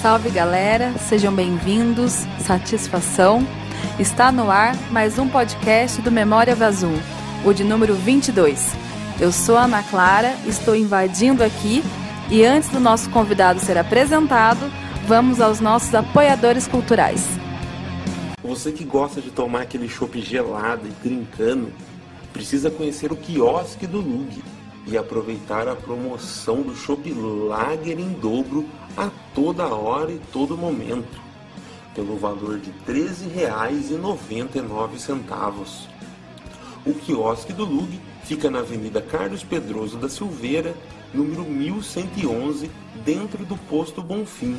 Salve galera, sejam bem-vindos, satisfação. Está no ar mais um podcast do Memória Vazul, o de número 22. Eu sou Ana Clara, estou invadindo aqui e antes do nosso convidado ser apresentado, vamos aos nossos apoiadores culturais. Você que gosta de tomar aquele chopp gelado e trincando, precisa conhecer o quiosque do Lug e aproveitar a promoção do Shop Lager em dobro a toda hora e todo momento, pelo valor de R$ 13,99. O quiosque do Lug fica na Avenida Carlos Pedroso da Silveira, número 1111, dentro do posto Bonfim,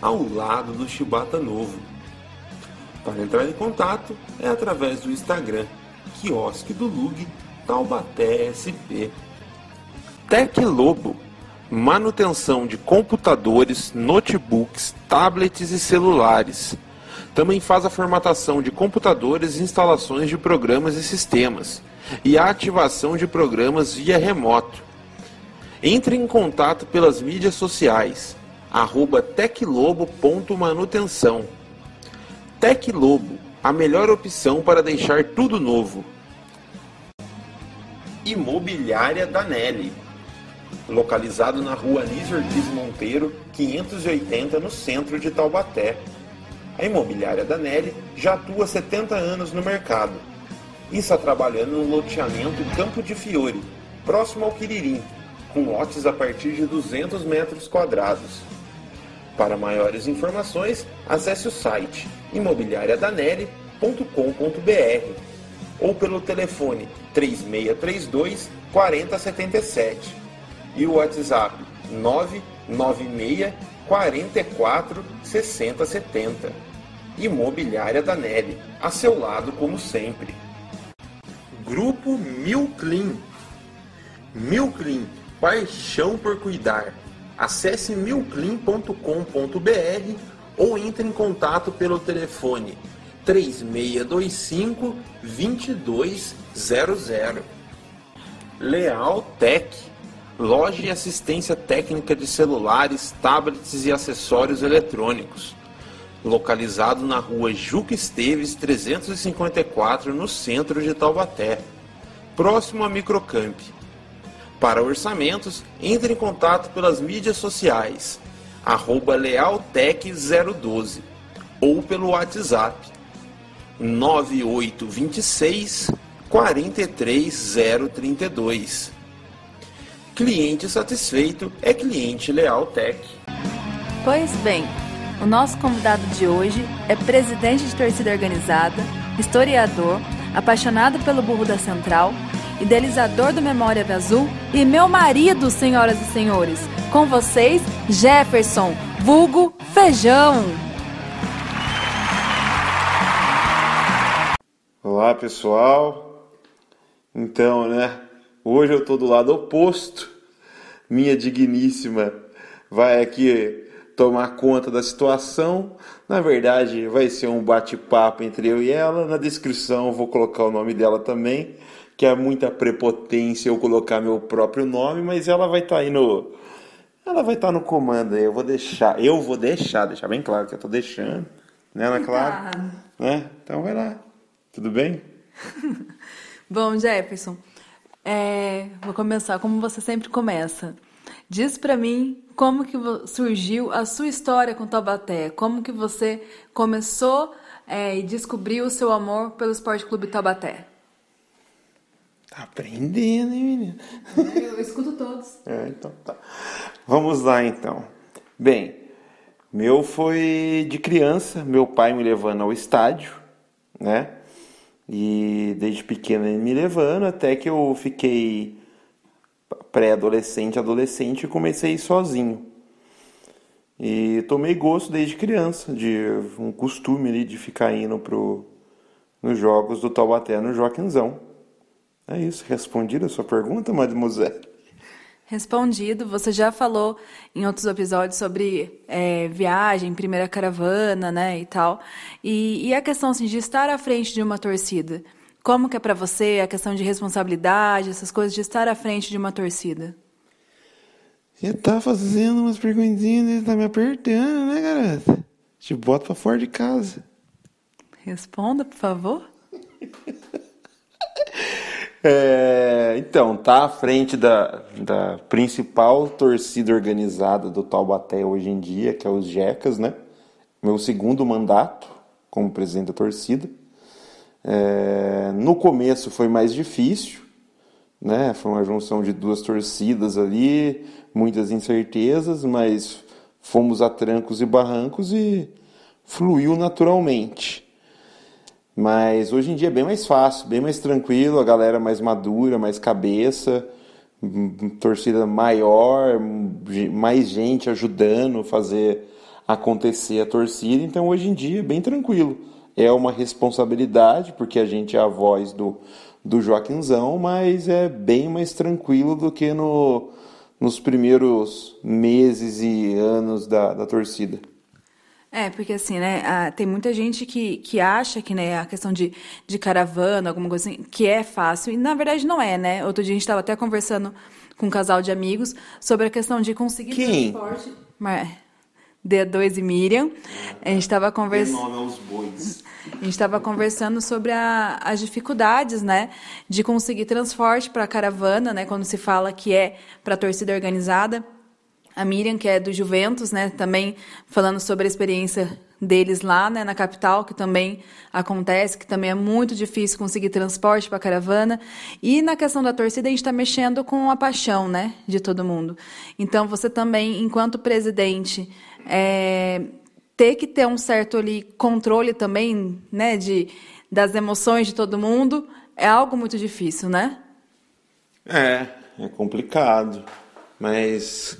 ao lado do Chibata Novo. Para entrar em contato é através do Instagram, quiosque do Lug Taubaté SP. Tec Lobo, manutenção de computadores, notebooks, tablets e celulares. Também faz a formatação de computadores e instalações de programas e sistemas, e a ativação de programas via remoto. Entre em contato pelas mídias sociais, arroba teclobo.manutenção. Teclobo, a melhor opção para deixar tudo novo. Imobiliária da Nelly localizado na rua Anísio Ortiz Monteiro, 580, no centro de Taubaté. A imobiliária da Nelly já atua 70 anos no mercado e está trabalhando no loteamento Campo de Fiore, próximo ao Quiririm, com lotes a partir de 200 metros quadrados. Para maiores informações, acesse o site imobiliariadanelli.com.br ou pelo telefone 3632 4077 e o WhatsApp 996 44 60 70. Imobiliária da Nelly, a seu lado como sempre. Grupo Milclean. Milclean, paixão por cuidar. Acesse milclean.com.br ou entre em contato pelo telefone 3625 2200. Leal Tech loja e assistência técnica de celulares, tablets e acessórios eletrônicos. Localizado na rua Juca Esteves 354, no centro de Taubaté, próximo a Microcamp. Para orçamentos, entre em contato pelas mídias sociais, arroba lealtec012 ou pelo WhatsApp 9826 43032. Cliente satisfeito é cliente leal tech. Pois bem, o nosso convidado de hoje é presidente de torcida organizada, historiador, apaixonado pelo burro da Central, idealizador do Memória Azul e meu marido, senhoras e senhores. Com vocês, Jefferson, vulgo Feijão. Olá, pessoal. Então, né? Hoje eu estou do lado oposto. Minha digníssima vai aqui tomar conta da situação. Na verdade, vai ser um bate-papo entre eu e ela. Na descrição vou colocar o nome dela também, que é muita prepotência eu colocar meu próprio nome, mas ela vai estar tá aí no ela vai estar tá no comando aí. Eu vou deixar, eu vou deixar, deixar bem claro que eu estou deixando, né, Ana é Clara? Né? Então vai lá. Tudo bem? Bom, Jefferson, é, vou começar como você sempre começa. Diz para mim como que surgiu a sua história com Taubaté, como que você começou é, e descobriu o seu amor pelo Esporte Clube Taubaté. Tá aprendendo, hein, menina? Eu escuto todos. é, então tá. Vamos lá, então. Bem, meu foi de criança, meu pai me levando ao estádio, né? E desde pequeno ele me levando até que eu fiquei pré-adolescente, adolescente e comecei sozinho. E tomei gosto desde criança, de um costume ali de ficar indo pro, nos jogos do Taubaté no Joaquinzão. É isso, respondida a sua pergunta, mademoiselle? Respondido, você já falou em outros episódios sobre é, viagem, primeira caravana, né, e tal. E, e a questão assim, de estar à frente de uma torcida, como que é para você a questão de responsabilidade, essas coisas de estar à frente de uma torcida? Você tá fazendo umas perguntinhas, você tá me apertando, né, garota? Te bota pra fora de casa. Responda, por favor. É, então, tá à frente da, da principal torcida organizada do Taubaté hoje em dia, que é os Jecas, né? Meu segundo mandato como presidente da torcida. É, no começo foi mais difícil, né? Foi uma junção de duas torcidas ali, muitas incertezas, mas fomos a trancos e barrancos e fluiu naturalmente. Mas hoje em dia é bem mais fácil, bem mais tranquilo, a galera mais madura, mais cabeça, hum, torcida maior, mais gente ajudando a fazer acontecer a torcida. Então hoje em dia é bem tranquilo. É uma responsabilidade, porque a gente é a voz do, do Joaquinzão, mas é bem mais tranquilo do que no, nos primeiros meses e anos da, da torcida. É, porque assim, né, a, tem muita gente que, que acha que, né, a questão de, de caravana, alguma coisa assim, que é fácil, e na verdade não é, né? Outro dia a gente estava até conversando com um casal de amigos sobre a questão de conseguir Quem? transporte. Quem? D2 e Miriam. A gente estava conversando. É bois. A gente estava conversando sobre a, as dificuldades, né, de conseguir transporte para caravana, né, quando se fala que é para torcida organizada a Miriam, que é do Juventus, né, também falando sobre a experiência deles lá, né, na capital, que também acontece, que também é muito difícil conseguir transporte para a caravana. E na questão da torcida, a gente está mexendo com a paixão, né, de todo mundo. Então, você também, enquanto presidente, é, ter que ter um certo ali controle também, né, de das emoções de todo mundo, é algo muito difícil, né? É, é complicado, mas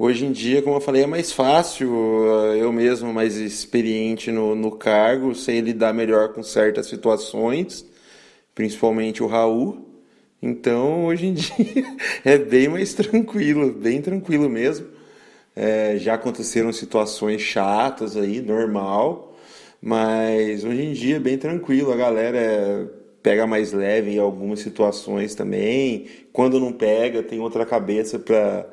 Hoje em dia, como eu falei, é mais fácil, eh, eu mesmo mais experiente no, no cargo, sei lidar melhor com certas situações, principalmente o Raul. Então, hoje em dia é bem mais tranquilo, bem tranquilo mesmo. É, já aconteceram situações chatas aí, normal, mas hoje em dia é bem tranquilo, a galera eh, pega mais leve em algumas situações também. Quando não pega, tem outra cabeça para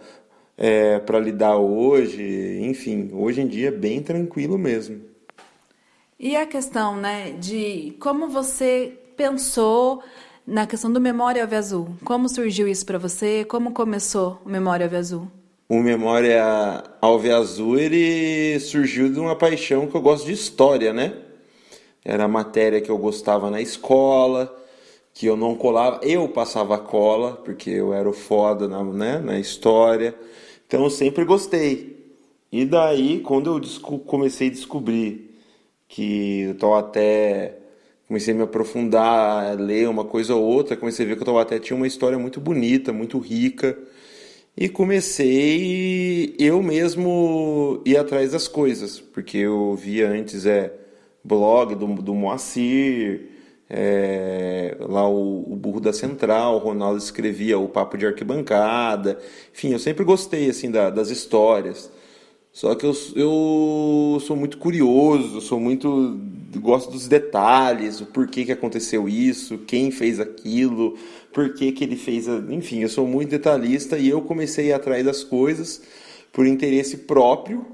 é, para lidar hoje, enfim, hoje em dia é bem tranquilo mesmo. E a questão, né, de como você pensou na questão do Memória Ave Azul? Como surgiu isso para você? Como começou o Memória Ave Azul? O Memória Alve Azul ele surgiu de uma paixão que eu gosto de história, né? Era a matéria que eu gostava na escola, que eu não colava, eu passava cola, porque eu era o foda na, né, na história. Então eu sempre gostei. E daí, quando eu comecei a descobrir que eu tava até. Comecei a me aprofundar, a ler uma coisa ou outra, comecei a ver que o até tinha uma história muito bonita, muito rica. E comecei eu mesmo ir atrás das coisas, porque eu via antes é blog do, do Moacir, é, lá o, o, Burro da Central, o Ronaldo escrevia o Papo de Arquibancada, enfim, eu sempre gostei assim da, das histórias. Só que eu, eu sou muito curioso, sou muito gosto dos detalhes, o porquê que aconteceu isso, quem fez aquilo, porquê que ele fez, a... enfim, eu sou muito detalhista e eu comecei a atrás das coisas por interesse próprio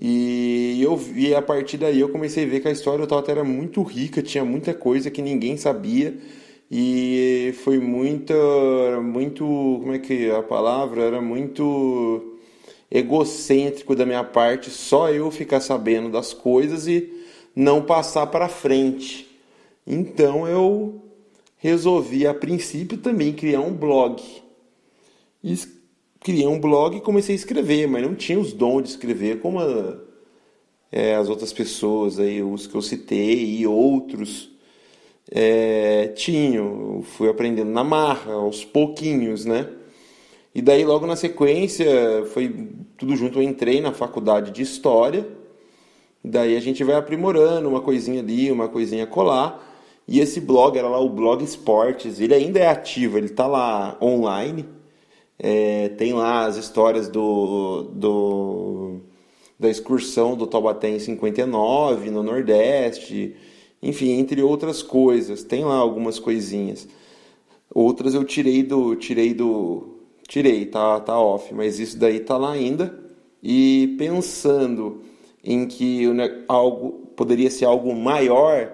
e, eu, e a partir daí eu comecei a ver que a história do Tauta era muito rica, tinha muita coisa que ninguém sabia. E foi muito, muito, como é que é a palavra? Era muito egocêntrico da minha parte, só eu ficar sabendo das coisas e não passar para frente. Então eu resolvi a princípio também criar um blog. E criei um blog e comecei a escrever, mas não tinha os dons de escrever como a, ah, é, as outras pessoas aí, os que eu citei e outros é, tinham. Fui aprendendo na marra, aos pouquinhos, né? E daí logo na sequência foi tudo junto, eu entrei na faculdade de história. Daí a gente vai aprimorando uma coisinha ali, uma coisinha colar. E esse blog era lá o Blog Esportes, ele ainda é ativo, ele está lá online é, tem lá as histórias do, do, da excursão do Taubaté em 59, no Nordeste, enfim, entre outras coisas. Tem lá algumas coisinhas. Outras eu tirei do. Tirei do. Tirei, tá, tá off, mas isso daí tá lá ainda. E pensando em que algo poderia ser algo maior,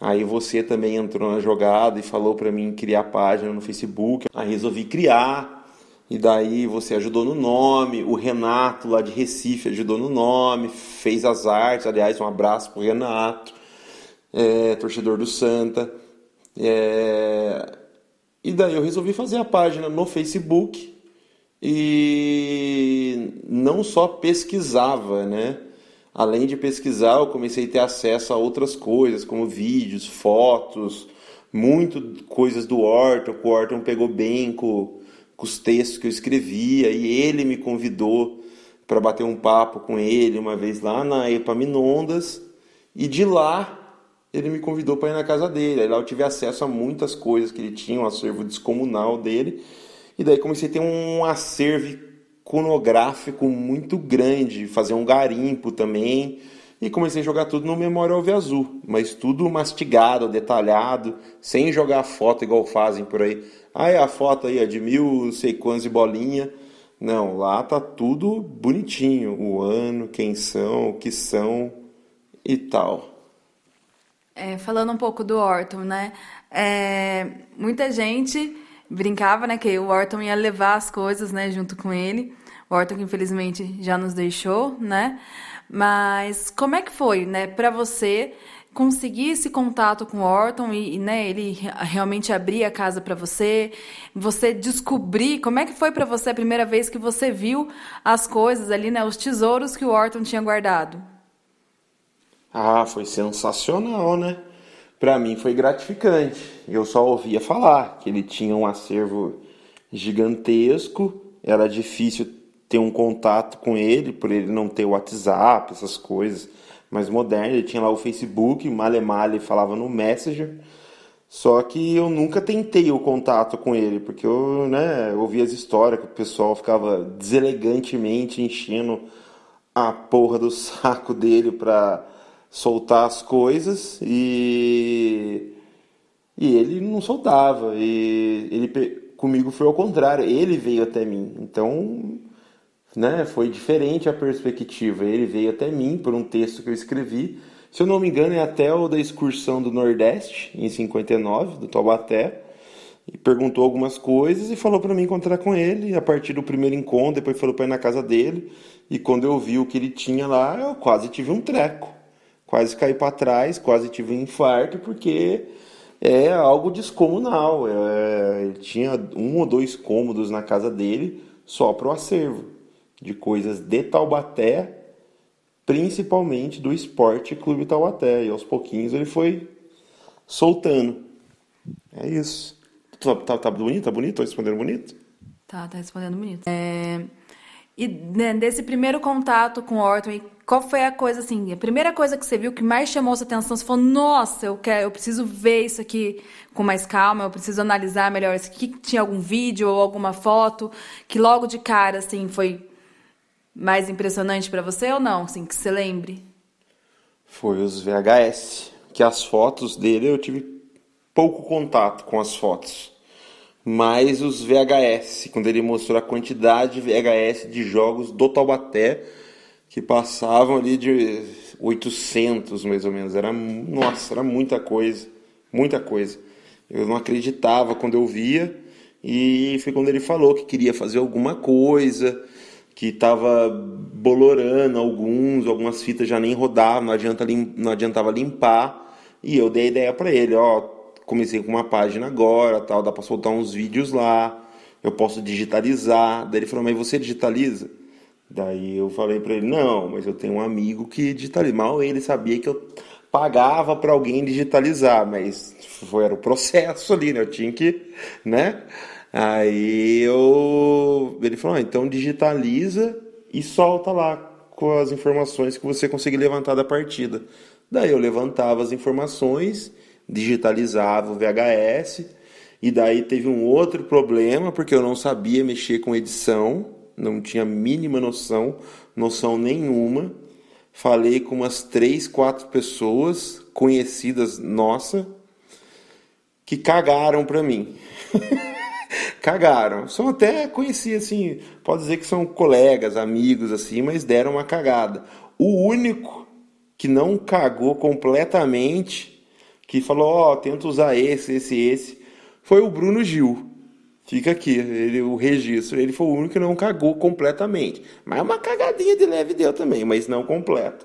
aí você também entrou na jogada e falou para mim criar página no Facebook. Aí resolvi criar e daí você ajudou no nome, o Renato lá de Recife ajudou no nome, fez as artes. Aliás, um abraço pro Renato, é, torcedor do Santa. É... E daí eu resolvi fazer a página no Facebook e não só pesquisava, né? Além de pesquisar, eu comecei a ter acesso a outras coisas, como vídeos, fotos, muito coisas do Orton, que o Orton pegou bem com com os textos que eu escrevia, e ele me convidou para bater um papo com ele uma vez lá na Epaminondas, e de lá ele me convidou para ir na casa dele. Aí lá eu tive acesso a muitas coisas que ele tinha, um acervo descomunal dele. E daí comecei a ter um acervo iconográfico muito grande, fazer um garimpo também. E comecei a jogar tudo no Memorial Alve Azul, mas tudo mastigado, detalhado, sem jogar foto igual fazem por aí. Ah, a foto aí, é de mil, sei quantos bolinha. Não, lá tá tudo bonitinho. O ano, quem são, o que são e tal. É, falando um pouco do Orton, né? É, muita gente brincava, né, que o Orton ia levar as coisas, né, junto com ele. O Orton que infelizmente já nos deixou, né? Mas como é que foi, né, para você conseguir esse contato com o Orton e, né, ele realmente abrir a casa para você, você descobrir como é que foi para você a primeira vez que você viu as coisas ali, né, os tesouros que o Orton tinha guardado. Ah, foi sensacional, né? Para mim foi gratificante. Eu só ouvia falar que ele tinha um acervo gigantesco, era difícil ter um contato com ele por ele não ter WhatsApp, essas coisas mais moderno, Ele tinha lá o Facebook, male male falava no Messenger. Só que eu nunca tentei o contato com ele, porque eu né, ouvia as histórias que o pessoal ficava deselegantemente enchendo a porra do saco dele pra soltar as coisas e. E ele não soltava. E ele comigo foi ao contrário, ele veio até mim. Então né? Foi diferente a perspectiva. Ele veio até mim por um texto que eu escrevi. Se eu não me engano, é até o da excursão do Nordeste, em 59, do Taubaté. E perguntou algumas coisas e falou para mim encontrar com ele. A partir do primeiro encontro, depois falou para ir na casa dele. E quando eu vi o que ele tinha lá, eu quase tive um treco. Quase caí para trás, quase tive um infarto, porque é algo descomunal. É, ele tinha um ou dois cômodos na casa dele só para o acervo de coisas de Taubaté, principalmente do Esporte Clube Taubaté. E aos pouquinhos ele foi soltando. É isso. Tá, tá, tá bonito? Tá bonito? Tô tá respondendo bonito? Tá, tá respondendo bonito. É... E né, desse primeiro contato com o Orton, qual foi a coisa assim, a primeira coisa que você viu que mais chamou sua atenção? Você falou, nossa, eu quero, eu preciso ver isso aqui com mais calma, eu preciso analisar melhor isso aqui. Tinha algum vídeo ou alguma foto que logo de cara assim foi mais impressionante para você ou não, assim, que você lembre? Foi os VHS, que as fotos dele eu tive pouco contato com as fotos. Mas os VHS, quando ele mostrou a quantidade de VHS de jogos do Taubaté que passavam ali de 800 mais ou menos, era nossa, era muita coisa, muita coisa. Eu não acreditava quando eu via e foi quando ele falou que queria fazer alguma coisa, que estava bolorando alguns, algumas fitas já nem rodavam, não, adianta lim, não adiantava limpar. E eu dei a ideia para ele, ó, comecei com uma página agora, tal, dá para soltar uns vídeos lá, eu posso digitalizar. Daí ele falou, mas você digitaliza? Daí eu falei para ele, não, mas eu tenho um amigo que digitaliza. Mal ele sabia que eu pagava para alguém digitalizar, mas foi, era o processo ali, né? Eu tinha que, né? Aí eu, ele falou, ah, então digitaliza e solta lá com as informações que você conseguir levantar da partida. Daí eu levantava as informações, digitalizava o VHS e daí teve um outro problema porque eu não sabia mexer com edição, não tinha mínima noção, noção nenhuma. Falei com umas três, quatro pessoas conhecidas nossa que cagaram para mim. cagaram. São até conheci assim, pode dizer que são colegas, amigos assim, mas deram uma cagada. O único que não cagou completamente, que falou, ó, oh, tenta usar esse, esse, esse, foi o Bruno Gil. Fica aqui, ele, o registro. Ele foi o único que não cagou completamente. Mas é uma cagadinha de leve deu também, mas não completo.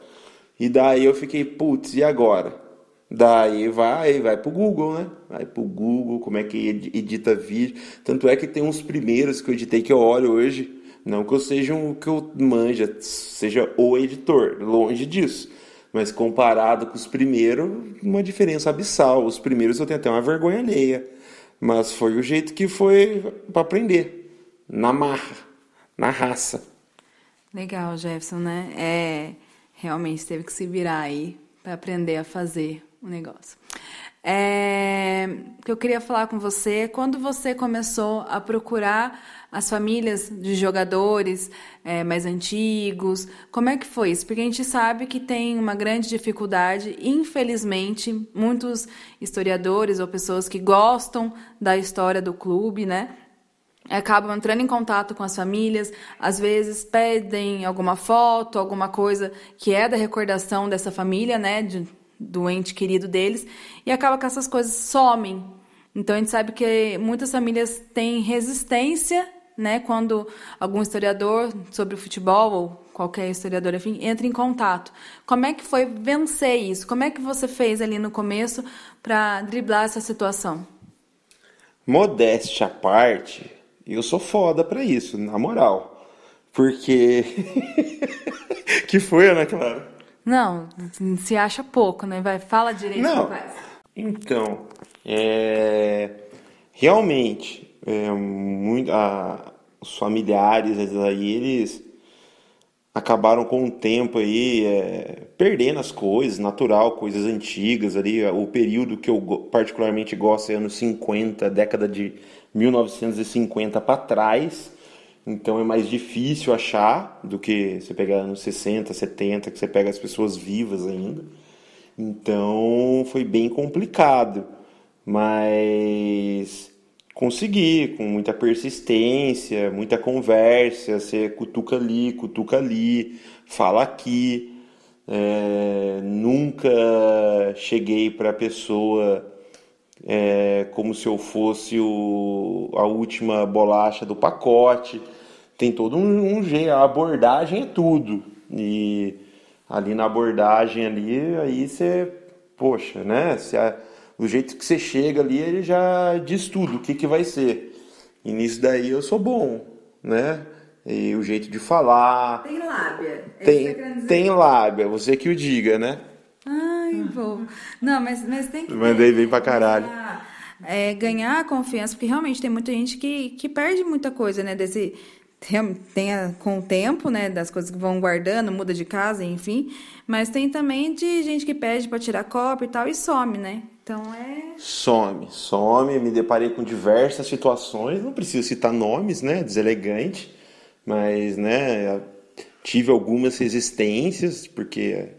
E daí eu fiquei, putz, e agora? Daí vai, vai pro Google, né? Vai pro Google, como é que edita vídeo. Tanto é que tem uns primeiros que eu editei que eu olho hoje. Não que eu seja um que eu manja, seja o editor, longe disso. Mas comparado com os primeiros, uma diferença abissal. Os primeiros eu tenho até uma vergonha alheia. Mas foi o jeito que foi para aprender. Na marra, na raça. Legal, Jefferson, né? É, realmente teve que se virar aí para aprender a fazer o negócio. É, que eu queria falar com você, é quando você começou a procurar as famílias de jogadores é, mais antigos, como é que foi isso? Porque a gente sabe que tem uma grande dificuldade, infelizmente, muitos historiadores ou pessoas que gostam da história do clube, né? acabam entrando em contato com as famílias, às vezes pedem alguma foto, alguma coisa que é da recordação dessa família, né, de do ente querido deles e acaba que essas coisas somem. Então a gente sabe que muitas famílias têm resistência, né, quando algum historiador sobre o futebol ou qualquer historiador, enfim, entra em contato. Como é que foi vencer isso? Como é que você fez ali no começo para driblar essa situação? Modéstia à parte, eu sou foda para isso, na moral. Porque que foi, Ana né, Clara? Não, se acha pouco, né? Vai, fala direito. Não. Então, é... realmente, é, muito, a, os familiares aí, eles acabaram com o tempo aí é, perdendo as coisas, natural, coisas antigas ali. O período que eu particularmente gosto é anos 50, década de 1950 para trás. Então é mais difícil achar do que você pegar anos 60, 70, que você pega as pessoas vivas ainda. Então foi bem complicado, mas consegui com muita persistência, muita conversa, você cutuca ali, cutuca ali, fala aqui. É, nunca cheguei para a pessoa é, como se eu fosse o, a última bolacha do pacote tem todo um, um jeito, a abordagem é tudo. E ali na abordagem ali, aí você, poxa, né? Se a, o jeito que você chega ali, ele já diz tudo, o que, que vai ser. E nisso daí eu sou bom, né? E o jeito de falar. Tem lábia. É tem, tem lábia, você que o diga, né? Ai, bom. Não, mas, mas tem que. Mandei bem pra caralho. É, ganhar a confiança, porque realmente tem muita gente que, que perde muita coisa, né? Desse, tem, tem a, com o tempo, né, das coisas que vão guardando, muda de casa, enfim. Mas tem também de gente que pede para tirar cópia e tal e some, né? Então é. Some, some. Me deparei com diversas situações, não preciso citar nomes, né? Deselegante, mas, né, tive algumas resistências, porque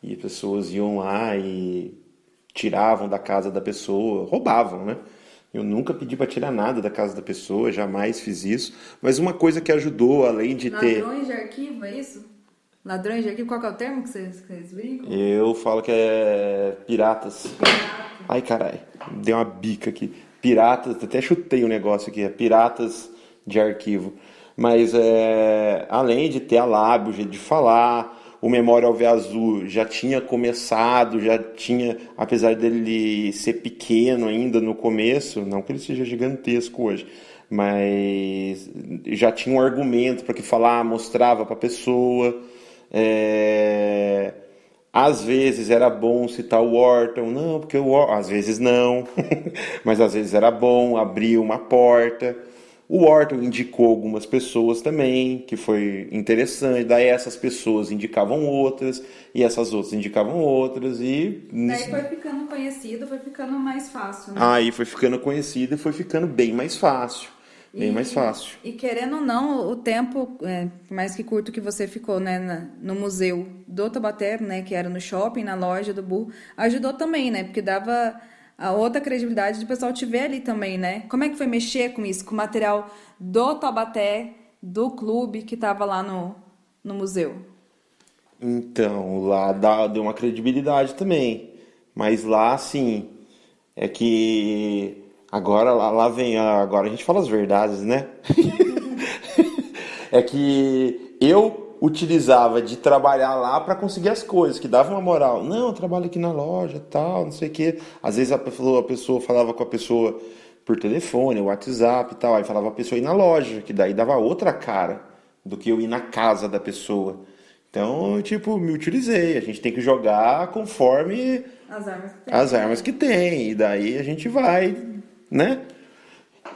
e pessoas iam lá e tiravam da casa da pessoa, roubavam, né? Eu nunca pedi para tirar nada da casa da pessoa, jamais fiz isso. Mas uma coisa que ajudou, além de Ladrões ter. Ladrões de arquivo, é isso? Ladrões de arquivo, qual é o termo que vocês, que vocês brincam? Eu falo que é piratas. Pirata. Ai, carai, deu uma bica aqui. Piratas, até chutei o um negócio aqui, é piratas de arquivo. Mas é, além de ter a lábio, o jeito de falar, o Memorial Alve Azul já tinha começado, já tinha, apesar dele ser pequeno ainda no começo, não que ele seja gigantesco hoje, mas já tinha um argumento para que falar, mostrava para a pessoa. É... Às vezes era bom citar o Orton, não, porque o Orton, às vezes não, mas às vezes era bom abrir uma porta. O Orton indicou algumas pessoas também, que foi interessante. Daí essas pessoas indicavam outras, e essas outras indicavam outras, e. Daí foi ficando conhecido, foi ficando mais fácil. Né? Aí foi ficando conhecido e foi ficando bem mais fácil. Bem e, mais fácil. E querendo ou não, o tempo, é, mais que curto que você ficou né, na, no museu do Tabaté, né, que era no shopping, na loja do Burro, ajudou também, né? Porque dava a outra credibilidade do pessoal te ver ali também, né? Como é que foi mexer com isso, com o material do Taubaté, do clube que estava lá no, no museu? Então, lá dá, deu uma credibilidade também. Mas lá, assim, é que agora lá, lá vem. A, ah, agora a gente fala as verdades, né? é que eu utilizava de trabalhar lá para conseguir as coisas, que dava uma moral. Não, eu trabalho aqui na loja, tal, não sei o quê. Às vezes a pessoa, a pessoa falava com a pessoa por telefone, WhatsApp e tal, aí falava a pessoa ir na loja, que daí dava outra cara do que eu ir na casa da pessoa. Então, tipo, me utilizei. A gente tem que jogar conforme as armas que tem. As armas que tem. E daí a gente vai, né?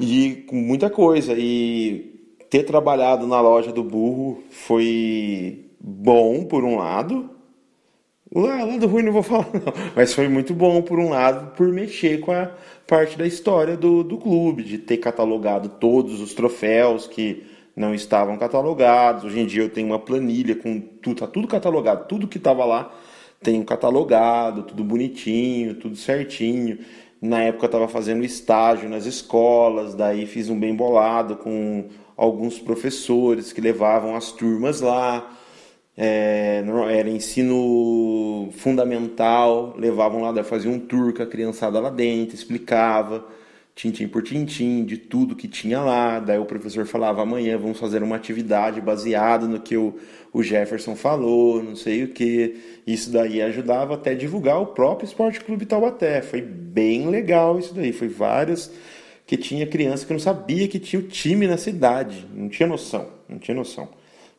E com muita coisa. E ter trabalhado na loja do burro foi bom por um lado. Lá, lado ruim não vou falar, não. Mas foi muito bom, por um lado, por mexer com a parte da história do, do clube, de ter catalogado todos os troféus que não estavam catalogados. Hoje em dia eu tenho uma planilha com tudo, tá tudo catalogado, tudo que estava lá tenho catalogado, tudo bonitinho, tudo certinho. Na época eu estava fazendo estágio nas escolas, daí fiz um bem bolado com alguns professores que levavam as turmas lá. É, era ensino fundamental, levavam lá, faziam um tour com a criançada lá dentro, explicava tintim por tintim, de tudo que tinha lá. Daí o professor falava: amanhã vamos fazer uma atividade baseada no que o, o Jefferson falou, não sei o que. Isso daí ajudava até divulgar o próprio Esporte Clube Taubaté. Foi bem legal isso daí. Foi várias que tinha criança que não sabia que tinha o time na cidade, não tinha noção, não tinha noção.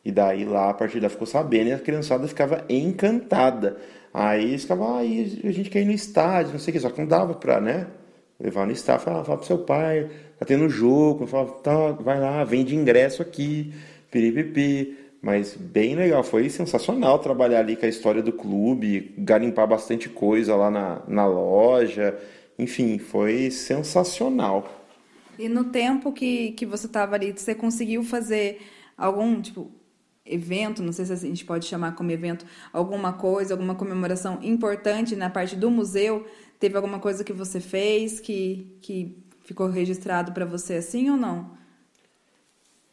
E daí lá, a partir daí, ficou sabendo e a criançada ficava encantada. Aí eles ficavam, ah, a gente quer ir no estádio, não sei o que, só que não dava pra, né? Levar no estádio, falar ah, fala pro seu pai, tá tendo jogo, falava, tá, vai lá, vende ingresso aqui, piripipi. Mas bem legal, foi sensacional trabalhar ali com a história do clube, garimpar bastante coisa lá na, na loja, enfim, foi sensacional. E no tempo que, que você estava ali, você conseguiu fazer algum, tipo, evento, não sei se a gente pode chamar como evento, alguma coisa, alguma comemoração importante na parte do museu? Teve alguma coisa que você fez que, que ficou registrado para você assim ou não?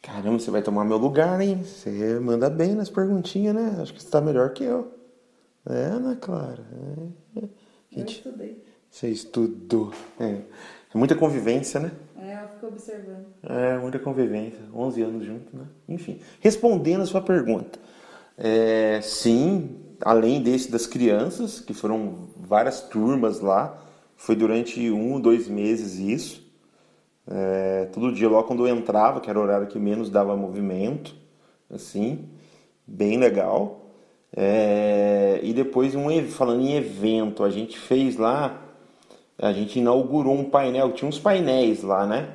Caramba, você vai tomar meu lugar, hein? Você manda bem nas perguntinhas, né? Acho que você tá melhor que eu. É, Ana Clara? É. é. Gente, eu estudei. Você estudou. é, é muita convivência, né? É, ela ficou observando. É, muita convivência. 11 anos junto, né? Enfim, respondendo a sua pergunta. É, sim, além desse das crianças, que foram várias turmas lá, foi durante um, dois meses isso. É, todo dia, logo quando eu entrava, que era o horário que menos dava movimento, assim, bem legal. É, e depois, um, falando em evento, a gente fez lá a gente inaugurou um painel, tinha uns painéis lá, né?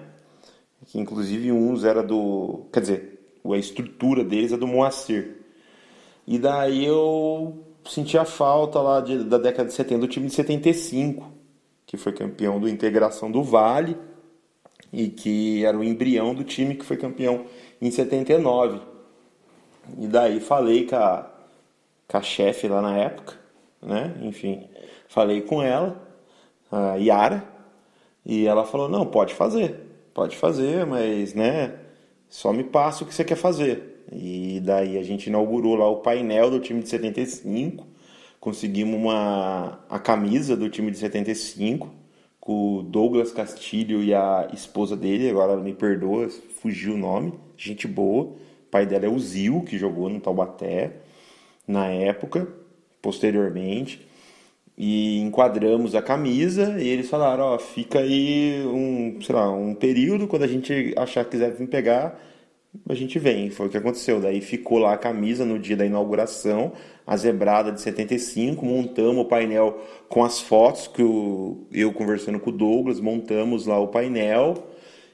Que inclusive uns era do. Quer dizer, a estrutura deles é do Moacir. E daí eu senti a falta lá de, da década de 70 do time de 75, que foi campeão do Integração do Vale e que era o embrião do time que foi campeão em 79. E daí falei com a, com a chefe lá na época, né? Enfim, falei com ela a Yara, e ela falou: Não, pode fazer, pode fazer, mas né, só me passa o que você quer fazer. E daí a gente inaugurou lá o painel do time de 75, conseguimos uma, a camisa do time de 75 com o Douglas Castilho e a esposa dele, agora me perdoa, fugiu o nome, gente boa. O pai dela é o Zil, que jogou no Taubaté na época, posteriormente e enquadramos a camisa e eles falaram, ó, fica aí um, sei lá, um período, quando a gente achar que quiser vir pegar, a gente vem. Foi o que aconteceu. Daí ficou lá a camisa no dia da inauguração, a zebrada de 75, montamos o painel com as fotos que o, eu conversando com o Douglas, montamos lá o painel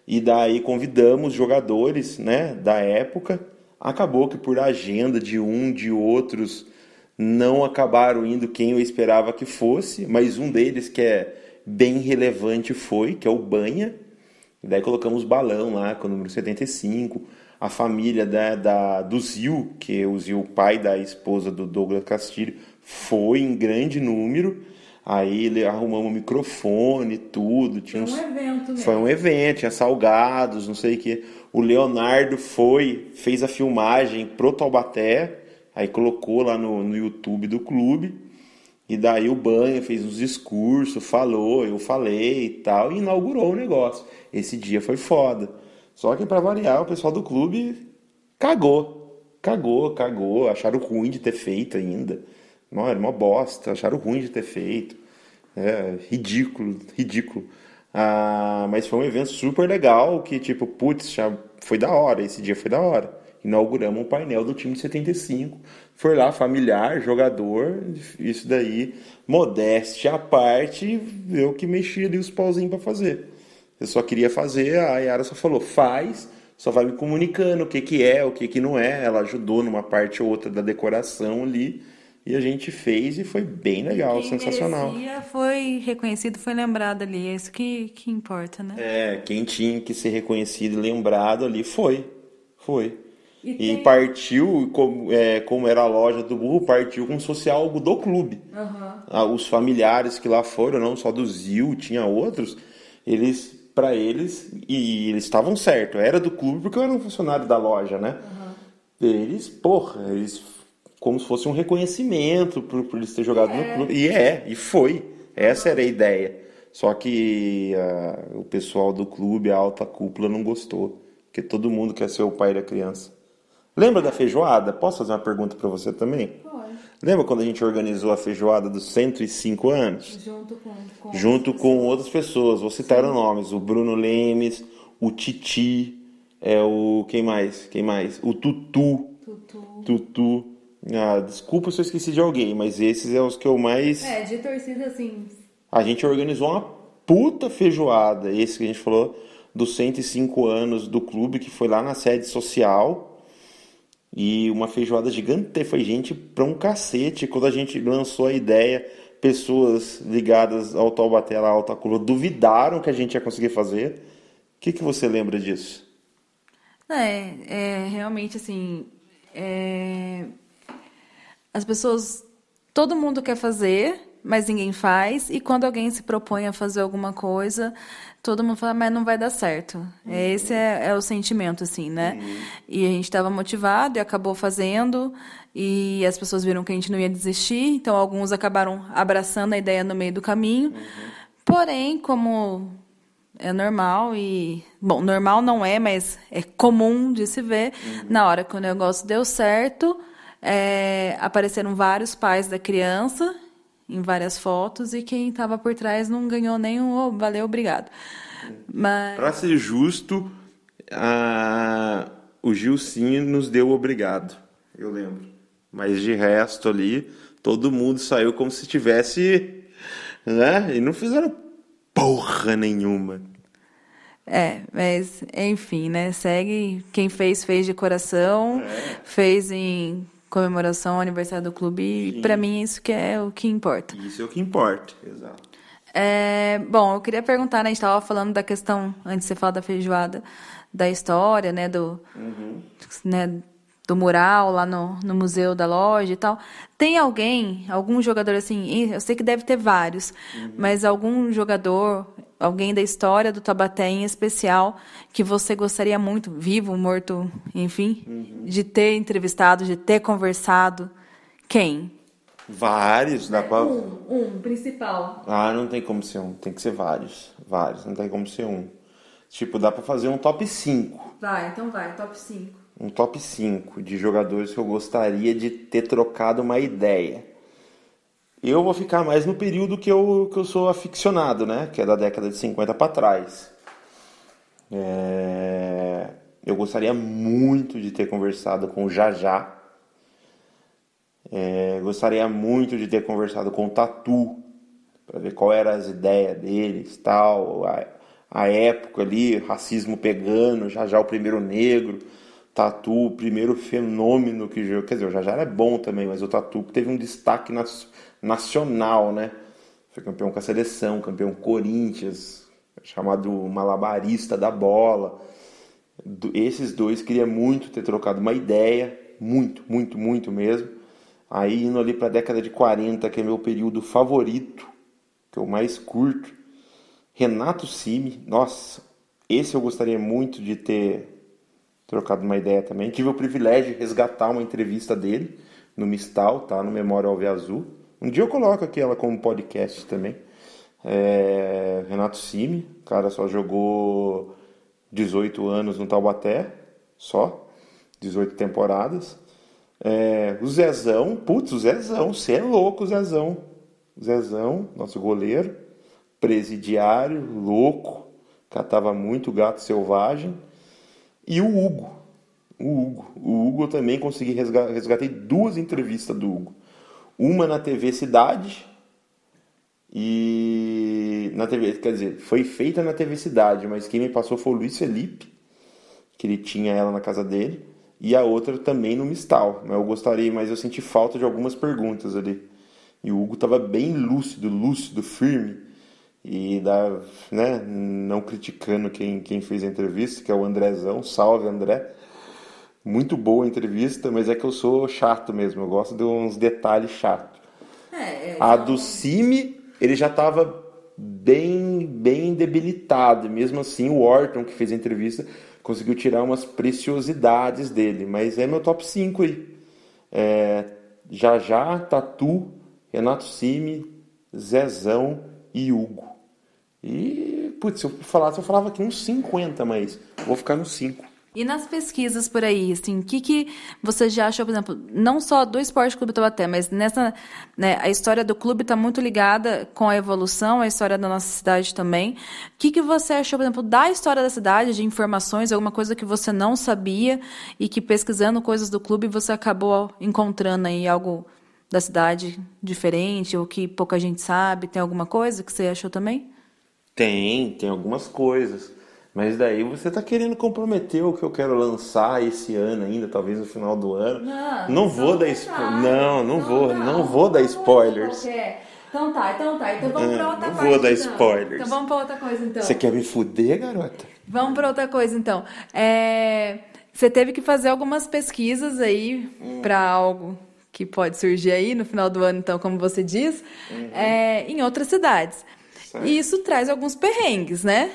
e daí convidamos jogadores, né, da época. Acabou que por agenda de um, de outros, não acabaram indo quem eu esperava que fosse, mas um deles que é bem relevante foi, que é o Banha. E daí colocamos balão lá com o número 75, a família da, da, do Zil, que o Zil, pai da esposa do Douglas Castilho, foi em grande número. Aí arrumamos um microfone, tudo. Tinha foi um uns... evento mesmo. Foi um evento, tinha salgados, não sei o quê. O Leonardo foi, fez a filmagem pro Taubaté Aí colocou lá no, no YouTube do clube. E daí o Banha fez uns discursos, falou, eu falei e tal, e inaugurou o negócio. Esse dia foi foda. Só que para variar, o pessoal do clube cagou. Cagou, cagou, acharam ruim de ter feito ainda. Não, era uma bosta, acharam ruim de ter feito. É, ridículo, ridículo. Ah, mas foi um evento super legal que, tipo, putz, já foi da hora, esse dia foi da hora inauguramos um painel do time de 75. Foi lá, familiar, jogador, isso daí, modéstia à parte, eu que mexi ali os pauzinhos para fazer. Eu só queria fazer, a Yara só falou, faz, só vai me comunicando o que, que é, o que, que não é. Ela ajudou numa parte ou outra da decoração ali. E a gente fez e foi bem legal, quem sensacional. foi reconhecido, foi lembrado ali. É isso que, que importa, né? É, quem tinha que ser reconhecido e lembrado ali foi. Foi. E, e tem... partiu, como, é, como era a loja do burro, partiu como se fosse algo do clube. Uhum. Ah, os familiares que lá foram, não só do Zil, tinha outros, eles, para eles, e eles estavam certo, era do clube porque eu era um funcionário da loja, né? Uhum. Eles, porra, eles, como se fosse um reconhecimento por, por eles ter jogado é. no clube. E é, e foi. Essa era a ideia. Só que a, ah, o pessoal do clube, a alta cúpula, não gostou. Porque todo mundo quer ser o pai da criança. Lembra da feijoada? Posso fazer uma pergunta para você também? Pode. Lembra quando a gente organizou a feijoada dos 105 anos? Junto com, com Junto com outras pessoas. Vou citar Sim. nomes: o Bruno Lemes, o Titi, é o quem mais? Quem mais? O Tutu. Tutu. Tutu. Ah, desculpa se eu esqueci de alguém, mas esses é os que eu mais. É, de torcida assim. A gente organizou uma puta feijoada, esse que a gente falou dos 105 anos do clube que foi lá na sede social e uma feijoada gigante foi gente pra um cacete. Quando a gente lançou a ideia, pessoas ligadas ao Taubaté, à Alta Cula, duvidaram que a gente ia conseguir fazer. O que, que você lembra disso? É, é realmente assim. É... As pessoas. Todo mundo quer fazer, mas ninguém faz. E quando alguém se propõe a fazer alguma coisa, todo mundo fala, mas não vai dar certo. É, uhum. Esse é, é, o sentimento, assim, né? Uhum. E a gente estava motivado e acabou fazendo. E as pessoas viram que a gente não ia desistir, então alguns acabaram abraçando a ideia no meio do caminho. Uhum. Porém, como é normal e bom, normal não é, mas é comum de se ver. Uhum. Na hora que o negócio deu certo, é, apareceram vários pais da criança em várias fotos e quem estava por trás não ganhou nenhum oh, valeu, obrigado. Mas... Para ser justo, a... o Gil sim nos deu obrigado, eu lembro. Mas de resto ali, todo mundo saiu como se tivesse. Né? E não fizeram porra nenhuma. É, mas enfim, né? Segue. Quem fez, fez de coração, é. fez em comemoração ao aniversário do clube. E para mim isso que é o que importa. Isso é o que importa, exato. É, bom, eu queria perguntar, né, a gente estava falando da questão, antes de você falar da feijoada, da história, né, do, uhum. né, do mural lá no, no museu da loja e tal. Tem alguém, algum jogador assim, eu sei que deve ter vários, uhum. mas algum jogador, alguém da história do Tabaté em especial, que você gostaria muito, vivo, morto, enfim, uhum. de ter entrevistado, de ter conversado? Quem? Vários, dá pra. Um, um, principal. Ah, não tem como ser um, tem que ser vários. Vários, não tem como ser um. Tipo, dá pra fazer um top 5. Vai, então vai, top 5 um top 5 de jogadores que eu gostaria de ter trocado uma ideia. Eu vou ficar mais no período que eu, que eu sou aficionado, né? Que é da década de 50 para trás. É... Eu gostaria muito de ter conversado com o Jajá. É... Gostaria muito de ter conversado com o Tatu. Para ver qual eram as ideias deles, tal. A, a época ali, racismo pegando, Jajá o primeiro negro Tatu, o primeiro fenômeno que gerou. Quer dizer, o Jajara é bom também, mas o Tatu teve um destaque nacional, né? Foi campeão com a seleção, campeão Corinthians, chamado malabarista da bola. esses dois queria muito ter trocado uma ideia, muito, muito, muito mesmo. Aí indo ali para a década de 40, que é meu período favorito, que é o mais curto. Renato Simi, nossa, esse eu gostaria muito de ter trocado uma ideia também. Tive o privilégio de resgatar uma entrevista dele no Mistal, tá? No Memorial Alve Azul. Um dia eu coloco aqui ela como podcast também. É... Renato Cime, cara só jogou 18 anos no Taubaté, só, 18 temporadas. É... O Zezão, putz, o Zezão, você é louco, o Zezão. Zezão, nosso goleiro, presidiário, louco, catava muito gato selvagem e o Hugo. O Hugo. O Hugo eu também consegui resgatar. Resgatei duas entrevistas do Hugo. Uma na TV Cidade. E. Na TV. Quer dizer, foi feita na TV Cidade, mas quem me passou foi o Luiz Felipe, que ele tinha ela na casa dele. E a outra também no Mistal. Mas eu gostaria, mas eu senti falta de algumas perguntas ali. E o Hugo estava bem lúcido, lúcido, firme e da, né, não criticando quem, quem fez a entrevista, que é o Andrezão, salve André. Muito boa a entrevista, mas é que eu sou chato mesmo, eu gosto de uns detalhes chatos. É, é a não... do Cime, ele já estava bem, bem debilitado, mesmo assim o Orton, que fez a entrevista, conseguiu tirar umas preciosidades dele, mas é meu top 5 aí. É, Jajá, Tatu, Renato Cime, Zezão e Hugo. E, putz, se eu falasse, eu falava aqui uns 50, mas vou ficar nos 5. E nas pesquisas por aí, assim, o que, que você já achou, por exemplo, não só do Esporte Clube Taubaté, mas nessa, né, a história do clube está muito ligada com a evolução, a história da nossa cidade também. O que, que você achou, por exemplo, da história da cidade, de informações, alguma coisa que você não sabia e que pesquisando coisas do clube você acabou encontrando aí algo da cidade diferente ou que pouca gente sabe? Tem alguma coisa que você achou também? Tem, tem algumas coisas. Mas daí você tá querendo comprometer o que eu quero lançar esse ano ainda, talvez no final do ano. Não, não vou dar spoiler. Não, não, não, vou, não, não vou dar spoilers. Então tá, então tá. Então vamos para ah, pra outra não Não vou dar então. spoilers. Então vamos pra outra coisa, então. Você quer me fuder, garota? Vamos pra outra coisa, então. É... Você teve que fazer algumas pesquisas aí hum. pra algo que pode surgir aí no final do ano, então, como você diz, uhum. é... em outras cidades. Certo. Né? E isso traz alguns perrengues, né?